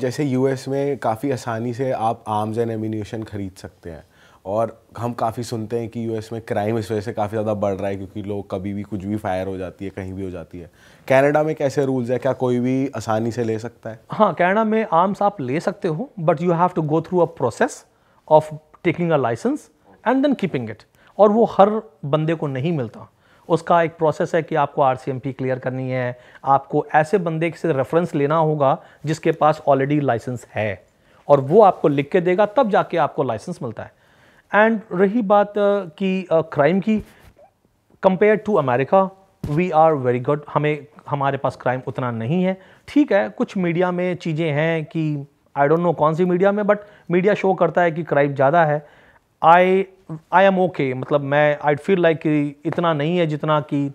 जैसे यूएस में काफ़ी आसानी से आप आर्म्स एंड एमिनेशन ख़रीद सकते हैं और हम काफ़ी सुनते हैं कि यूएस में क्राइम इस वजह से काफ़ी ज़्यादा बढ़ रहा है क्योंकि लोग कभी भी कुछ भी फायर हो जाती है कहीं भी हो जाती है कनाडा में कैसे रूल्स है क्या कोई भी आसानी से ले सकता है हाँ कनाडा में आर्म्स आप ले सकते हो but you have to go through a process of taking a license and then keeping it और वो हर बंदे को नहीं मिलता उसका एक प्रोसेस है कि आपको आर क्लियर करनी है आपको ऐसे बंदे से रेफरेंस लेना होगा जिसके पास ऑलरेडी लाइसेंस है और वो आपको लिख के देगा तब जाके आपको लाइसेंस मिलता है एंड रही बात कि क्राइम की compare to America we are very good हमें हमारे पास क्राइम उतना नहीं है ठीक है कुछ मीडिया में चीज़ें हैं कि आई डोंट नो कौन सी मीडिया में बट मीडिया शो करता है कि क्राइम ज़्यादा है आई आई एम ओके मतलब मैं आई फील लाइक कि इतना नहीं है जितना कि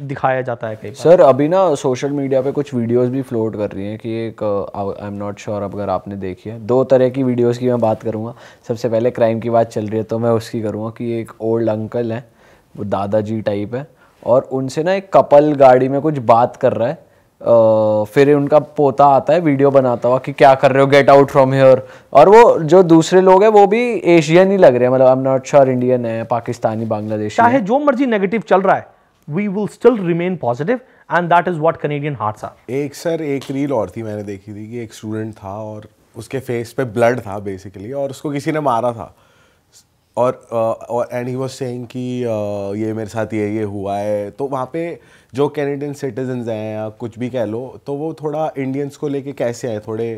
दिखाया जाता है कहीं सर अभी ना सोशल मीडिया पे कुछ वीडियोस भी फ्लोट कर रही हैं कि एक आई एम नॉट श्योर अगर आपने देखी है दो तरह की वीडियोस की मैं बात करूँगा सबसे पहले क्राइम की बात चल रही है तो मैं उसकी करूँगा कि एक ओल्ड अंकल है वो दादाजी टाइप है और उनसे ना एक कपल गाड़ी में कुछ बात कर रहा है फिर उनका पोता आता है वीडियो बनाता हुआ कि क्या कर रहे हो गेट आउट फ्रॉम हेयर और वो जो दूसरे लोग हैं वो भी एशियन ही लग रहे हैं मतलब I am not sure Indian है पाकिस्तानी बांग्लादेश चाहे जो मर्जी नेगेटिव चल रहा है we will still remain positive and that is what Canadian heart are एक सर एक रील और थी मैंने देखी थी कि एक स्टूडेंट था और उसके फेस पे ब्लड था बेसिकली और उसको किसी ने मारा था और और एंड ही वॉज सेंग कि ये मेरे साथ ये ये हुआ है तो वहाँ पे जो कैनेडियन सिटीजन हैं या कुछ भी कह लो तो वो थोड़ा इंडियंस को लेके कैसे आए थोड़े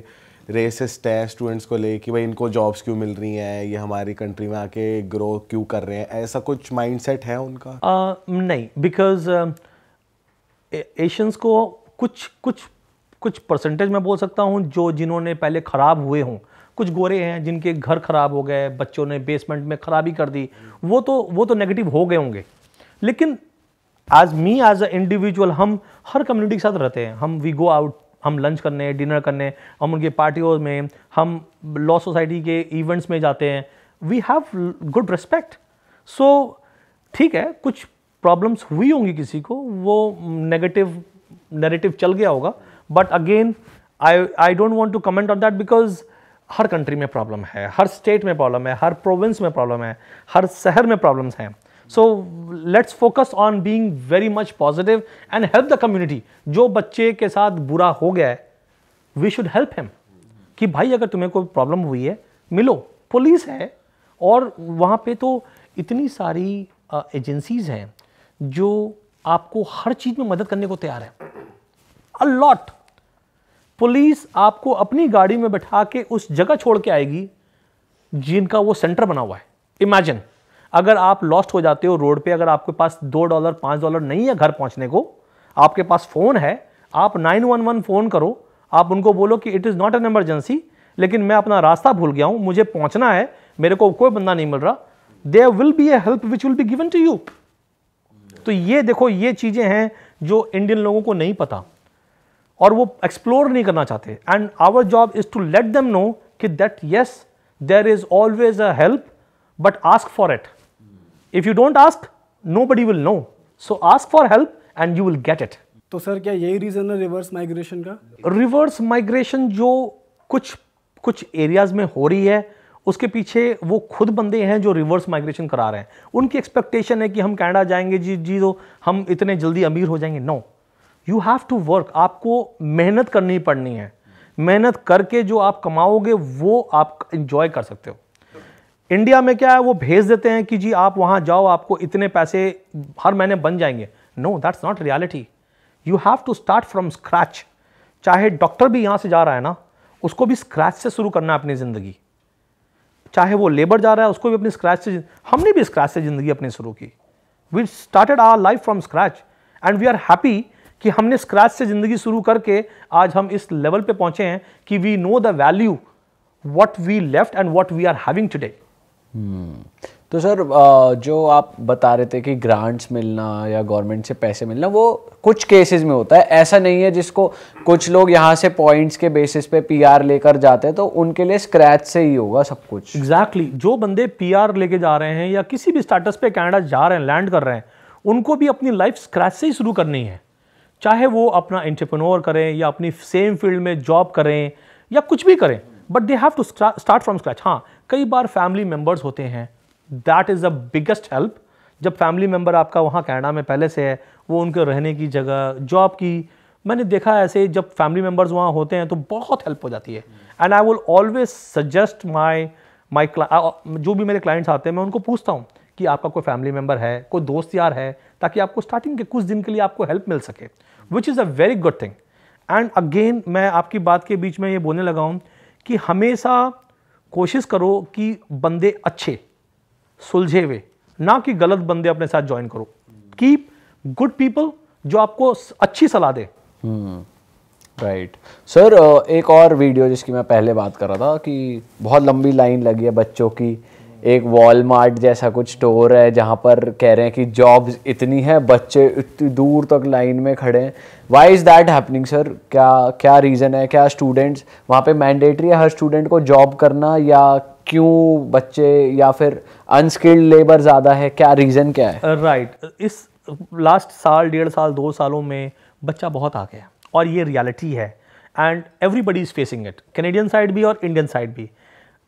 रेसिस्ट हैं स्टूडेंट्स को ले कि भाई इनको जॉब्स क्यों मिल रही हैं ये हमारी कंट्री में आके ग्रो क्यों कर रहे हैं ऐसा कुछ माइंडसेट है उनका uh, नहीं बिकॉज एशियंस uh, को कुछ कुछ कुछ परसेंटेज मैं बोल सकता हूँ जो जिन्होंने पहले ख़राब हुए हों कुछ गोरे हैं जिनके घर खराब हो गए बच्चों ने बेसमेंट में खराबी कर दी वो तो वो तो नेगेटिव हो गए होंगे लेकिन as me as a individual हम हर कम्युनिटी के साथ रहते हैं हम वी गो आउट हम लंच करने डिनर करने हम उनके पार्टियों में हम लॉ सोसाइटी के इवेंट्स में जाते हैं we have good respect so ठीक है कुछ प्रॉब्लम्स हुई होंगी किसी को वो नेगेटिव नेगेटिव चल गया होगा but again I I don't want to comment on that because हर कंट्री में प्रॉब्लम है हर स्टेट में प्रॉब्लम है हर प्रोविंस में प्रॉब्लम है हर शहर में प्रॉब्लम्स हैं so let's focus on being very much positive and help the community जो बच्चे के साथ बुरा हो गया है वी शुड हेल्प हिम कि भाई अगर तुम्हें कोई प्रॉब्लम हुई है मिलो पुलिस है और वहाँ पे तो इतनी सारी एजेंसीज हैं जो आपको हर चीज़ में मदद करने को तैयार है अ लॉट पुलिस आपको अपनी गाड़ी में बैठा के उस जगह छोड़ के आएगी जिनका वो सेंटर बना हुआ है इमेजिन अगर आप लॉस्ट हो जाते हो रोड पे अगर आपके पास दो डॉलर पाँच डॉलर नहीं है घर पहुंचने को आपके पास फ़ोन है आप 911 फ़ोन करो आप उनको बोलो कि it is not an emergency लेकिन मैं अपना रास्ता भूल गया हूँ मुझे पहुँचना है मेरे को कोई बंदा नहीं मिल रहा there will be a help which will be given to you तो ये देखो ये चीज़ें हैं जो इंडियन लोगों को नहीं पता और वो एक्सप्लोर नहीं करना चाहते and our job is to let them know कि that yes there is always a help but ask for it if you don't ask nobody will know so ask for help and you will get it तो sir क्या यही reason है reverse migration का reverse migration जो कुछ कुछ areas में हो रही है उसके पीछे वो खुद बंदे हैं जो रिवर्स माइग्रेशन करा रहे हैं उनकी एक्सपेक्टेशन है कि हम कैनेडा जाएंगे जी जी तो हम इतने जल्दी अमीर हो जाएंगे no no. You have to work आपको मेहनत करनी पड़नी है मेहनत करके जो आप कमाओगे वो आप इंजॉय कर सकते हो इंडिया में क्या है वो भेज देते हैं कि जी आप वहाँ जाओ आपको इतने पैसे हर महीने बन जाएंगे no that's not reality you have to start from scratch चाहे डॉक्टर भी यहाँ से जा रहा है ना उसको भी स्क्रैच से शुरू करना है अपनी ज़िंदगी चाहे वो लेबर जा रहा है उसको भी अपनी स्क्रैच से हमने भी स्क्रैच से ज़िंदगी अपनी शुरू की we started our life from scratch and we are happy कि हमने स्क्रैच से ज़िंदगी शुरू करके आज हम इस लेवल पे पहुंचे हैं कि we know the value what we left and what we are having today तो सर जो आप बता रहे थे कि ग्रांट्स मिलना या गवर्नमेंट से पैसे मिलना वो कुछ केसेस में होता है ऐसा नहीं है जिसको कुछ लोग यहाँ से पॉइंट्स के बेसिस पे पीआर लेकर जाते हैं तो उनके लिए स्क्रैच से ही होगा सब कुछ एग्जैक्टली exactly. जो बंदे पीआर लेके जा रहे हैं या किसी भी स्टेटस पे कैनेडा जा रहे हैं लैंड कर रहे हैं उनको भी अपनी लाइफ स्क्रैच से ही शुरू करनी है चाहे वो अपना इंटरप्रनोर करें या अपनी सेम फील्ड में जॉब करें या कुछ भी करें but they have to start from scratch हाँ कई बार फैमिली मेम्बर्स होते हैं that is the biggest help जब फैमिली मेम्बर आपका वहाँ कनाडा में पहले से है वो उनके रहने की जगह जॉब की मैंने देखा ऐसे जब फैमिली मेम्बर्स वहाँ होते हैं तो बहुत हेल्प हो जाती है and I will always suggest my my जो भी मेरे क्लाइंट्स आते हैं मैं उनको पूछता हूँ कि आपका कोई फैमिली मेम्बर है कोई दोस्त यार है ताकि आपको स्टार्टिंग के कुछ दिन के लिए आपको हेल्प मिल सके which is a very good thing and again मैं आपकी बात के बीच में ये बोलने लगा हूँ कि हमेशा कोशिश करो कि बंदे अच्छे सुलझे हुए ना कि गलत बंदे अपने साथ ज्वाइन करो कीप गुड पीपल जो आपको अच्छी सलाह दे राइट हम्म, सर एक और वीडियो जिसकी मैं पहले बात कर रहा था कि बहुत लंबी लाइन लगी है बच्चों की एक वॉलमार्ट जैसा कुछ स्टोर है जहाँ पर कह रहे हैं कि जॉब्स इतनी है बच्चे इतनी दूर तक लाइन में खड़े हैं why is that happening sir क्या क्या रीज़न है क्या स्टूडेंट्स वहाँ पे मैंडेटरी है हर स्टूडेंट को जॉब करना या क्यों बच्चे या फिर अनस्किल्ड लेबर ज़्यादा है क्या रीज़न क्या है राइट uh, right. इस लास्ट साल डेढ़ साल दो सालों में बच्चा बहुत आ गया और ये रियलिटी है and everybody is facing it Canadian side भी और इंडियन साइड भी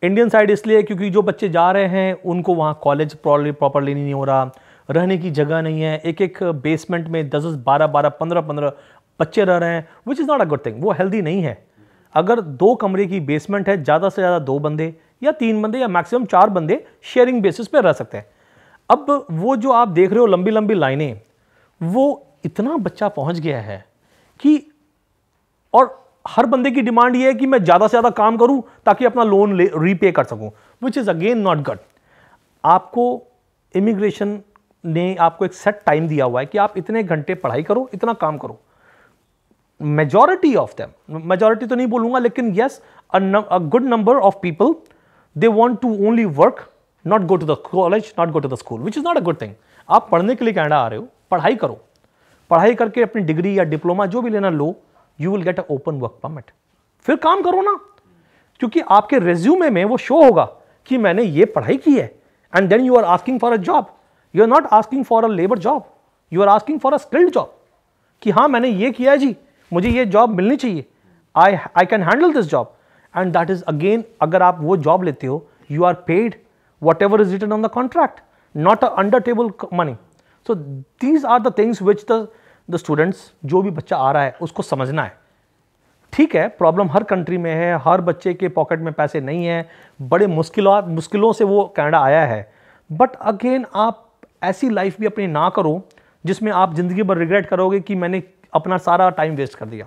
इंडियन साइड इसलिए क्योंकि जो बच्चे जा रहे हैं उनको वहाँ कॉलेज प्रॉपरली नहीं हो रहा रहने की जगह नहीं है एक एक बेसमेंट में दस दस बारह बारह पंद्रह पंद्रह बच्चे रह रहे हैं which is not a good thing वो हेल्दी नहीं है अगर दो कमरे की बेसमेंट है ज़्यादा से ज़्यादा दो बंदे या तीन बंदे या मैक्सिमम चार बंदे शेयरिंग बेसिस पे रह सकते हैं अब वो जो आप देख रहे हो लंबी लंबी लाइनें वो इतना बच्चा पहुंच गया है कि और हर बंदे की डिमांड ये है कि मैं ज़्यादा से ज़्यादा काम करूँ ताकि अपना लोन ले रीपे कर सकूँ विच इज़ अगेन नॉट गड आपको इमिग्रेशन ने आपको एक सेट टाइम दिया हुआ है कि आप इतने घंटे पढ़ाई करो इतना काम करो मेजॉरिटी ऑफ दैम मेजॉरिटी तो नहीं बोलूंगा लेकिन yes a good number of people they want to only work not go to the college not go to the school which is not a good thing आप पढ़ने के लिए Canada आ रहे हो पढ़ाई करो पढ़ाई करके अपनी डिग्री या डिप्लोमा जो भी लेना लो you will get a open work permit फिर काम करो ना क्योंकि आपके रेज्यूमे में वो शो होगा कि मैंने ये पढ़ाई की है and then you are asking for a job you are not asking for a labour job you are asking for a skilled job कि हाँ मैंने ये किया है जी मुझे ये जॉब मिलनी चाहिए I I can handle this job and that is again अगर आप वो जॉब लेते हो you are paid whatever is written on the contract not a under table money so these are the things which the the students जो भी बच्चा आ रहा है उसको समझना है ठीक है प्रॉब्लम हर कंट्री में है हर बच्चे के पॉकेट में पैसे नहीं है बड़े मुश्किल मुश्किलों से वो कनाडा आया है बट अगेन आप ऐसी लाइफ भी अपनी ना करो जिसमें आप ज़िंदगी भर रिग्रेट करोगे कि मैंने अपना सारा टाइम वेस्ट कर दिया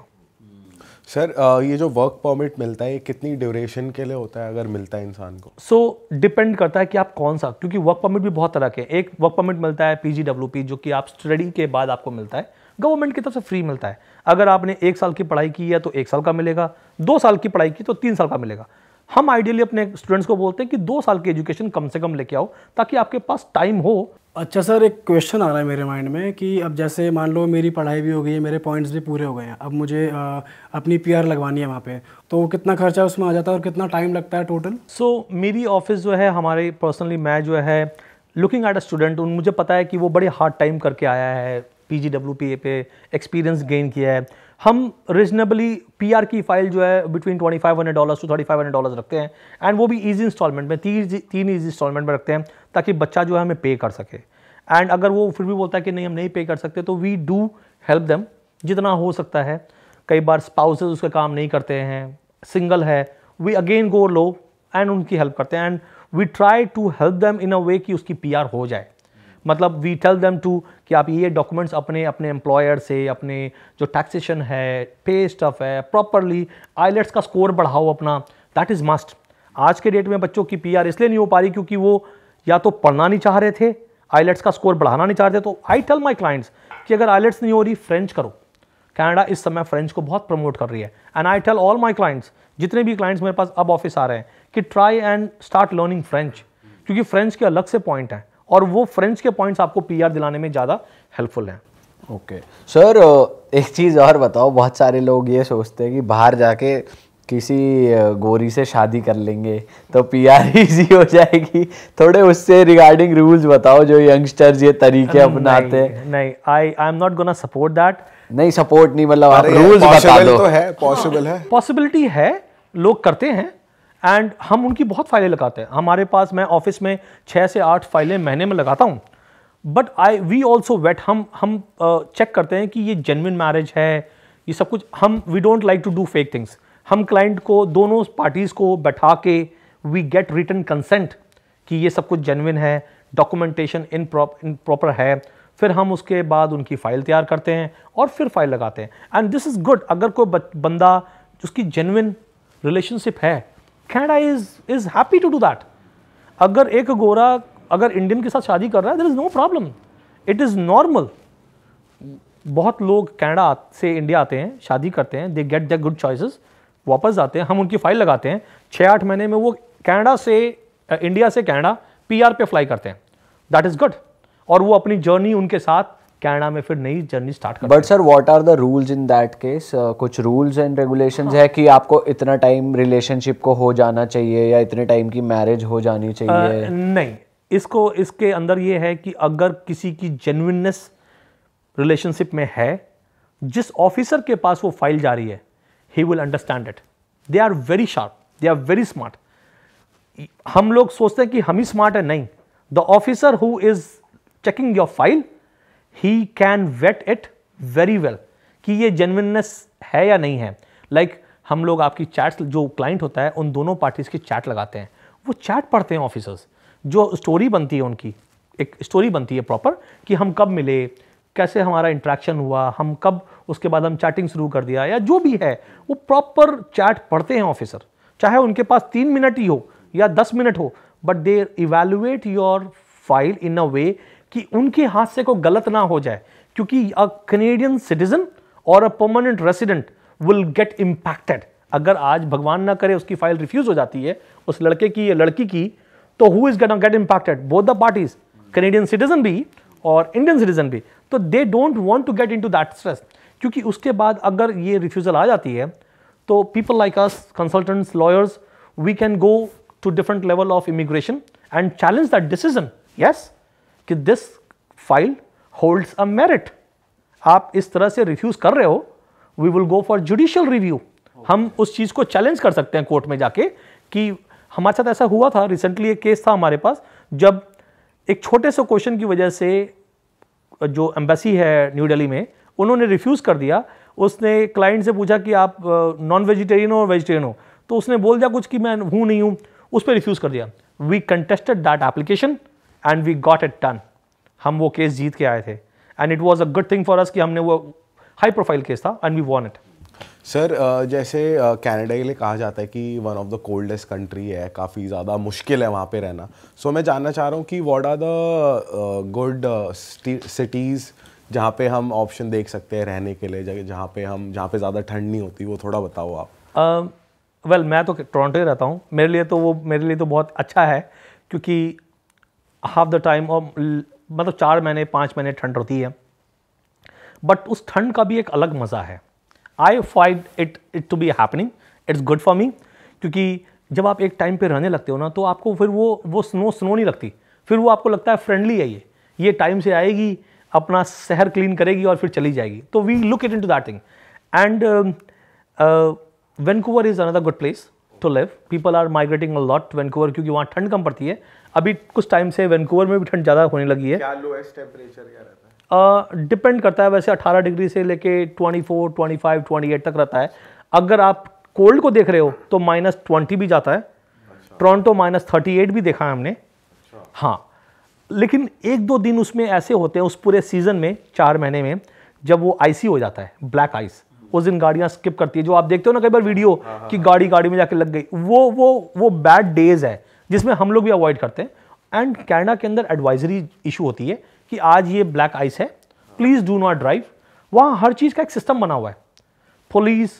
सर ये जो वर्क परमिट मिलता है ये कितनी ड्यूरेशन के लिए होता है अगर मिलता है इंसान को सो so, डिपेंड करता है कि आप कौन सा क्योंकि वर्क परमिट भी बहुत तरह के एक वर्क परमिट मिलता है पी जो कि आप स्टडी के बाद आपको मिलता है गवर्नमेंट की तरफ से फ्री मिलता है अगर आपने एक साल की पढ़ाई की है तो एक साल का मिलेगा दो साल की पढ़ाई की तो तीन साल का मिलेगा हम आइडियली अपने स्टूडेंट्स को बोलते हैं कि दो साल की एजुकेशन कम से कम लेके आओ ताकि आपके पास टाइम हो अच्छा सर एक क्वेश्चन आ रहा है मेरे माइंड में कि अब जैसे मान लो मेरी पढ़ाई भी हो गई है मेरे पॉइंट्स भी पूरे हो गए हैं अब मुझे आ, अपनी पीआर लगवानी है वहाँ पे तो कितना खर्चा उसमें आ जाता है और कितना टाइम लगता है टोटल सो so, मेरी ऑफिस जो है हमारे पर्सनली मैं जो है लुकिंग एट अ स्टूडेंट उन मुझे पता है कि वो बड़े हार्ड टाइम करके आया है P G W P a पे एक्सपीरियंस गेन किया है हम रिजनेबली पी आर की फाइल जो है between twenty five hundred dollars to thirty five hundred dollars रखते हैं एंड वो भी ईजी इंस्टॉलमेंट में तीन तीन ईजी इंस्टॉलमेंट में रखते हैं ताकि बच्चा जो है हमें पे कर सके एंड अगर वो फिर भी बोलता है कि नहीं हम नहीं पे कर सकते तो वी डू हेल्प देम जितना हो सकता है कई बार स्पाउसेज उसका काम नहीं करते हैं सिंगल है we again go low and उनकी हेल्प करते हैं and we try to help them in a way कि उसकी आर हो जाए मतलब वी टेल देम टू कि आप ये डॉक्यूमेंट्स अपने अपने एम्प्लॉयर से अपने जो टैक्सेशन है पे स्टफ है प्रॉपरली आईलेट्स का स्कोर बढ़ाओ अपना दैट इज़ मस्ट आज के डेट में बच्चों की पी इसलिए नहीं हो पा रही क्योंकि वो या तो पढ़ना नहीं चाह रहे थे आईलेट्स का स्कोर बढ़ाना नहीं चाह रहे थे तो आई टेल माई क्लाइंट्स कि अगर आईलेट्स नहीं हो रही फ्रेंच करो कनाडा इस समय फ्रेंच को बहुत प्रमोट कर रही है and I tell all my clients जितने भी क्लाइंट्स मेरे पास अब ऑफिस आ रहे हैं कि try and start learning French क्योंकि फ्रेंच के अलग से पॉइंट हैं और वो फ्रेंड्स के पॉइंट्स आपको पीआर दिलाने में ज़्यादा हेल्पफुल हैं ओके okay. सर uh, एक चीज़ और बताओ बहुत सारे लोग ये सोचते हैं कि बाहर जाके किसी uh, गोरी से शादी कर लेंगे तो पीआर इजी <laughs> हो जाएगी थोड़े उससे रिगार्डिंग रूल्स बताओ जो यंगस्टर्स ये तरीके अपनाते हैं नहीं I I am not gonna support that नहीं सपोर्ट नहीं मतलब आप रूल्स बता दो तो है पॉसिबल है पॉसिबिलिटी हाँ, है लोग करते हैं एंड हम उनकी बहुत फाइलें लगाते हैं हमारे पास मैं ऑफिस में छः से आठ फाइलें महीने में लगाता हूँ but I we also vet हम हम चेक uh, करते हैं कि ये जेनविन मैरिज है ये सब कुछ हम we don't like to do fake things हम क्लाइंट को दोनों पार्टीज़ को बैठा के वी गेट रिटर्न कंसेंट कि ये सब कुछ जेनविन है डॉक्यूमेंटेशन इन इन प्रॉपर है फिर हम उसके बाद उनकी फ़ाइल तैयार करते हैं और फिर फाइल लगाते हैं एंड दिस इज़ गुड अगर कोई बंदा जिसकी जेनविन रिलेशनशिप है Canada is is happy to do that अगर एक गोरा अगर इंडियन के साथ शादी कर रहा है there is no problem it is normal बहुत लोग कैनेडा से इंडिया आते हैं शादी करते हैं they get the good choices वापस आते हैं हम उनकी फ़ाइल लगाते हैं छः आठ महीने में वो कैनेडा से इंडिया से कैनेडा पीआर पे फ्लाई करते हैं दैट इज़ गुड और वो अपनी जर्नी उनके साथ कनाडा में फिर नई जर्नी स्टार्ट कर but sir what are the rules in that case कुछ रूल्स एंड रेगुलेशन है कि आपको इतना टाइम रिलेशनशिप को हो जाना चाहिए या इतने टाइम की मैरिज हो जानी uh, चाहिए uh, नहीं इसको इसके अंदर ये है कि अगर किसी की जेनविननेस रिलेशनशिप में है जिस ऑफिसर के पास वो फाइल जा रही है he will understand it they are very sharp they are very smart हम लोग सोचते हैं कि हम ही स्मार्ट है नहीं the officer who is checking your file he can vet it very well कि ये जेनविननेस है या नहीं है लाइक like, हम लोग आपकी चैट्स जो क्लाइंट होता है उन दोनों पार्टीज़ की चैट लगाते हैं वो चैट पढ़ते हैं ऑफिसर्स जो स्टोरी बनती है उनकी एक स्टोरी बनती है प्रॉपर कि हम कब मिले कैसे हमारा इंट्रैक्शन हुआ हम कब उसके बाद हम चैटिंग शुरू कर दिया या जो भी है वो प्रॉपर चैट पढ़ते हैं ऑफिसर चाहे उनके पास तीन मिनट ही हो या दस मिनट हो but they evaluate your file in a way कि उनके हादसे को गलत ना हो जाए क्योंकि अ कनेडियन सिटीजन और a permanent resident will get impacted अगर आज भगवान ना करे उसकी फाइल रिफ्यूज हो जाती है उस लड़के की या लड़की की तो who is get get impacted both the parties Canadian citizen भी और इंडियन सिटीजन भी तो they don't want to get into that stress क्योंकि उसके बाद अगर ये रिफ्यूजल आ जाती है तो people like us consultants lawyers we can go to different level of immigration and challenge that decision yes कि this file holds a merit आप इस तरह से रिफ्यूज कर रहे हो we will go for judicial review हम उस चीज़ को चैलेंज कर सकते हैं कोर्ट में जाके कि हमारे साथ ऐसा हुआ था रिसेंटली एक केस था हमारे पास जब एक छोटे से क्वेश्चन की वजह से जो एम्बेसी है न्यू दिल्ली में उन्होंने रिफ्यूज़ कर दिया उसने क्लाइंट से पूछा कि आप नॉन वेजिटेरियन हो वेजिटेरियन हो तो उसने बोल दिया कुछ कि मैं हूँ नहीं हूं उस पर रिफ्यूज़ कर दिया we contested that application and we got it done हम वो केस जीत के आए थे and it was a good thing for us कि हमने वो हाई प्रोफाइल केस था and we won it sir जैसे कनाडा uh, के लिए कहा जाता है कि one of the coldest country है काफ़ी ज़्यादा मुश्किल है वहाँ पे रहना सो so, मैं जानना चाह रहा हूँ कि what are the good cities जहाँ पे हम ऑप्शन देख सकते हैं रहने के लिए जहाँ पे हम जहाँ पे ज़्यादा ठंड नहीं होती वो थोड़ा बताओ आप वेल um, uh, well, मैं तो टोरंटो ही रहता हूँ मेरे लिए तो वो मेरे लिए तो बहुत अच्छा है क्योंकि हाफ द टाइम और मतलब चार महीने पाँच महीने ठंड होती है बट उस ठंड का भी एक अलग मज़ा है I find it it to be happening it's good for me क्योंकि जब आप एक टाइम पे रहने लगते हो ना तो आपको फिर वो वो स्नो स्नो नहीं लगती फिर वो आपको लगता है फ्रेंडली है ये ये टाइम से आएगी अपना शहर क्लीन करेगी और फिर चली जाएगी तो we look it into that thing and Vancouver is another good place to live people are migrating a lot Vancouver क्योंकि वहाँ ठंड कम पड़ती है अभी कुछ टाइम से वैनकूवर में भी ठंड ज़्यादा होने लगी है क्या लोएस्ट टेम्परेचर क्या रहता है डिपेंड uh, करता है वैसे 18 डिग्री से लेके 24, 25, 28 तक रहता है अगर आप कोल्ड को देख रहे हो तो माइनस ट्वेंटी भी जाता है अच्छा। टोरंटो माइनस थर्टी एट भी देखा है हमने अच्छा। हाँ लेकिन एक दो दिन उसमें ऐसे होते हैं उस पूरे सीज़न में चार महीने में जब वो आइसी हो जाता है ब्लैक आइस उस दिन गाड़ियाँ स्किप करती है जो आप देखते हो ना कई बार वीडियो हाँ, हाँ, कि हाँ। गाड़ी गाड़ी में जाके लग गई वो वो वो बैड डेज है जिसमें हम लोग भी अवॉइड करते हैं एंड कैनेडा के अंदर एडवाइजरी इशू होती है कि आज ये ब्लैक आइस है प्लीज़ डू नॉट ड्राइव वहाँ हर चीज़ का एक सिस्टम बना हुआ है पुलिस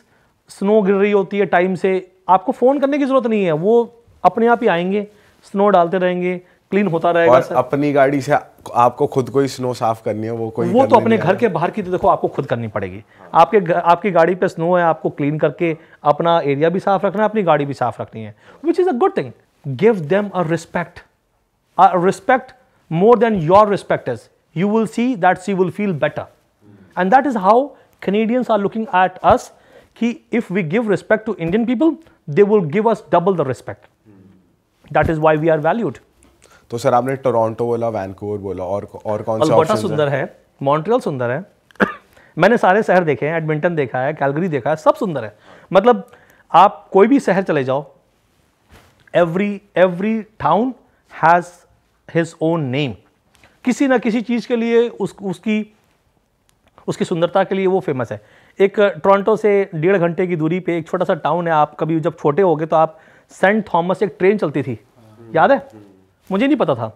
स्नो गिर रही होती है टाइम से आपको फ़ोन करने की ज़रूरत नहीं है वो अपने आप ही आएंगे स्नो डालते रहेंगे क्लीन होता रहेगा और अपनी गाड़ी से आपको खुद को ही स्नो साफ करनी है वो कोई वो तो अपने घर के बाहर की तो देखो आपको खुद करनी पड़ेगी आपके आपकी गाड़ी पे स्नो है आपको क्लीन करके अपना एरिया भी साफ रखना है अपनी गाड़ी भी साफ रखनी है which is a good thing give them a respect, a respect more than your respect is. You will see that she will feel better. And that is how Canadians are looking at us कि if we give respect to Indian people, they will give us double the respect. That is why we are valued. तो sir आपने Toronto बोला Vancouver बोला और और कौन सा option सुंदर है मॉन्ट्रियल सुंदर है मैंने सारे शहर देखे हैं एडमिंटन देखा है कैलगरी देखा है सब सुंदर है मतलब आप कोई भी शहर चले जाओ every every town has his own name किसी ना किसी चीज़ के लिए उस उसकी उसकी सुंदरता के लिए वो फेमस है एक टोरंटो से डेढ़ घंटे की दूरी पे एक छोटा सा टाउन है आप कभी जब छोटे हो गए तो आप सेंट थॉमस एक ट्रेन चलती थी याद है मुझे नहीं पता था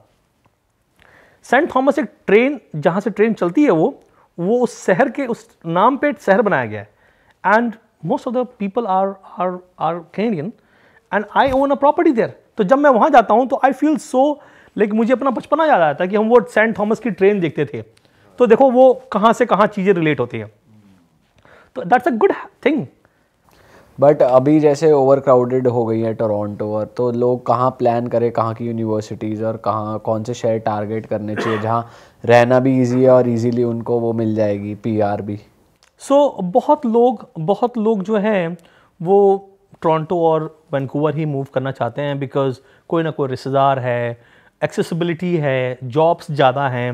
सेंट थॉमस एक ट्रेन जहाँ से ट्रेन चलती है वो वो उस शहर के उस नाम पे शहर बनाया गया है and most of the people are are are Canadian and I own a property there तो जब मैं वहाँ जाता हूँ तो आई फील सो लाइक मुझे अपना बचपना याद आता है कि हम वो सेंट थॉमस की ट्रेन देखते थे तो देखो वो कहाँ से कहाँ चीज़ें रिलेट होती हैं तो that's a good thing but अभी जैसे ओवर क्राउडेड हो गई है टोरंटो और तो लोग कहाँ प्लान करें कहाँ की यूनिवर्सिटीज़ और कहाँ कौन से शहर टारगेट करने चाहिए जहाँ रहना भी इजी है और इजीली उनको वो मिल जाएगी पीआर भी सो so, बहुत लोग बहुत लोग जो हैं वो टोरंटो और वैनकूवर ही मूव करना चाहते हैं बिकॉज कोई ना कोई रिश्तेदार है एक्सेसिबिलिटी है जॉब्स ज़्यादा हैं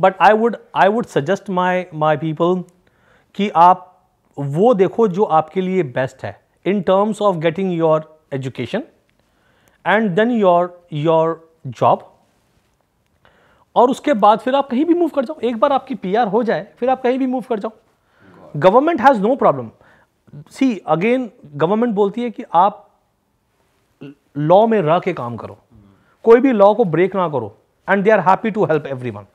but I would I would suggest my my people कि आप वो देखो जो आपके लिए बेस्ट है in terms of getting your education and then your your job और उसके बाद फिर आप कहीं भी मूव कर जाओ एक बार आपकी पीआर हो जाए फिर आप कहीं भी मूव कर जाओ government has no problem see again government बोलती है कि आप लॉ में रह के काम करो कोई भी लॉ को ब्रेक ना करो and they are happy to help everyone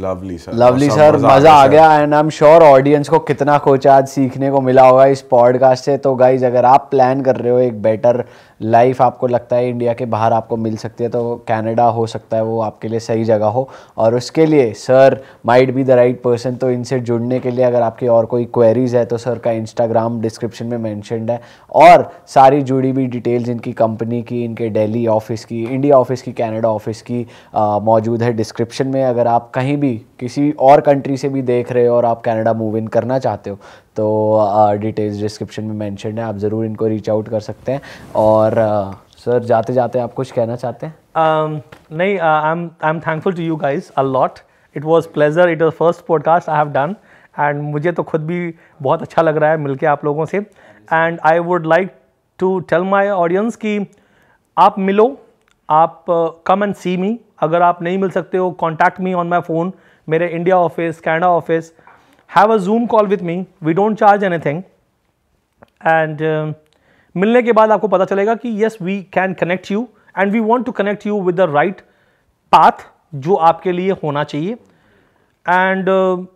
lovely sir lovely sir मज़ा आ गया and I am sure audience को कितना कुछ आज सीखने को मिला होगा इस पॉडकास्ट से तो गाइज अगर आप प्लान कर रहे हो एक बेटर लाइफ आपको लगता है इंडिया के बाहर आपको मिल सकती है तो कनाडा हो सकता है वो आपके लिए सही जगह हो और उसके लिए sir might be the right person तो इनसे जुड़ने के लिए अगर आपकी और कोई क्वेरीज है तो सर का इंस्टाग्राम डिस्क्रिप्शन में मैंशनड है और सारी जुड़ी हुई डिटेल्स इनकी कंपनी की इनके डेली ऑफिस की इंडिया ऑफिस की कैनेडा ऑफिस की मौजूद है डिस्क्रिप्शन में अगर आप कहीं भी किसी और कंट्री से भी देख रहे हो और आप कनाडा मूव इन करना चाहते हो तो डिटेल्स uh, डिस्क्रिप्शन में मेंशन है आप ज़रूर इनको रीच आउट कर सकते हैं और सर uh, जाते जाते आप कुछ कहना चाहते हैं um, नहीं I am I am thankful to you guys a lot it was pleasure it was first podcast I have done and मुझे तो खुद भी बहुत अच्छा लग रहा है मिलकर आप लोगों से and I would like to tell my audience कि आप मिलो आप कम एंड सी मी अगर आप नहीं मिल सकते हो contact me on my phone मेरे India office Canada office have a Zoom call with me we don't charge anything and मिलने के बाद आपको पता चलेगा कि yes we can connect you and we want to connect you with the right path जो आपके लिए होना चाहिए एंड uh,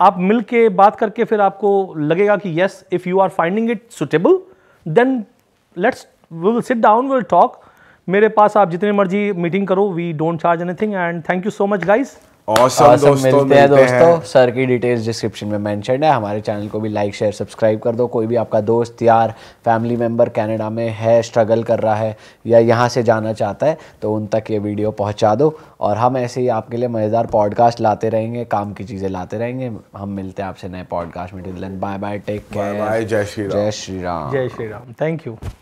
आप मिल के बात करके फिर आपको लगेगा कि yes if you are finding it suitable then let's we will sit down will talk मेरे पास आप जितनी मर्जी मीटिंग करो we don't charge anything and thank you so much guys awesome awesome दोस्तों मिलते, मिलते हैं दोस्तों हैं। सर की डिटेल्स डिस्क्रिप्शन में मेंशन है हमारे चैनल को भी लाइक शेयर सब्सक्राइब कर दो कोई भी आपका दोस्त यार फैमिली मेंबर कनाडा में है स्ट्रगल कर रहा है या यहाँ से जाना चाहता है तो उन तक ये वीडियो पहुँचा दो और हम ऐसे ही आपके लिए मज़ेदार पॉडकास्ट लाते रहेंगे काम की चीज़ें लाते रहेंगे हम मिलते हैं आपसे नए पॉडकास्ट में बाय बाय टेक केयर जय श्री राम जय श्री राम जय श्री राम थैंक यू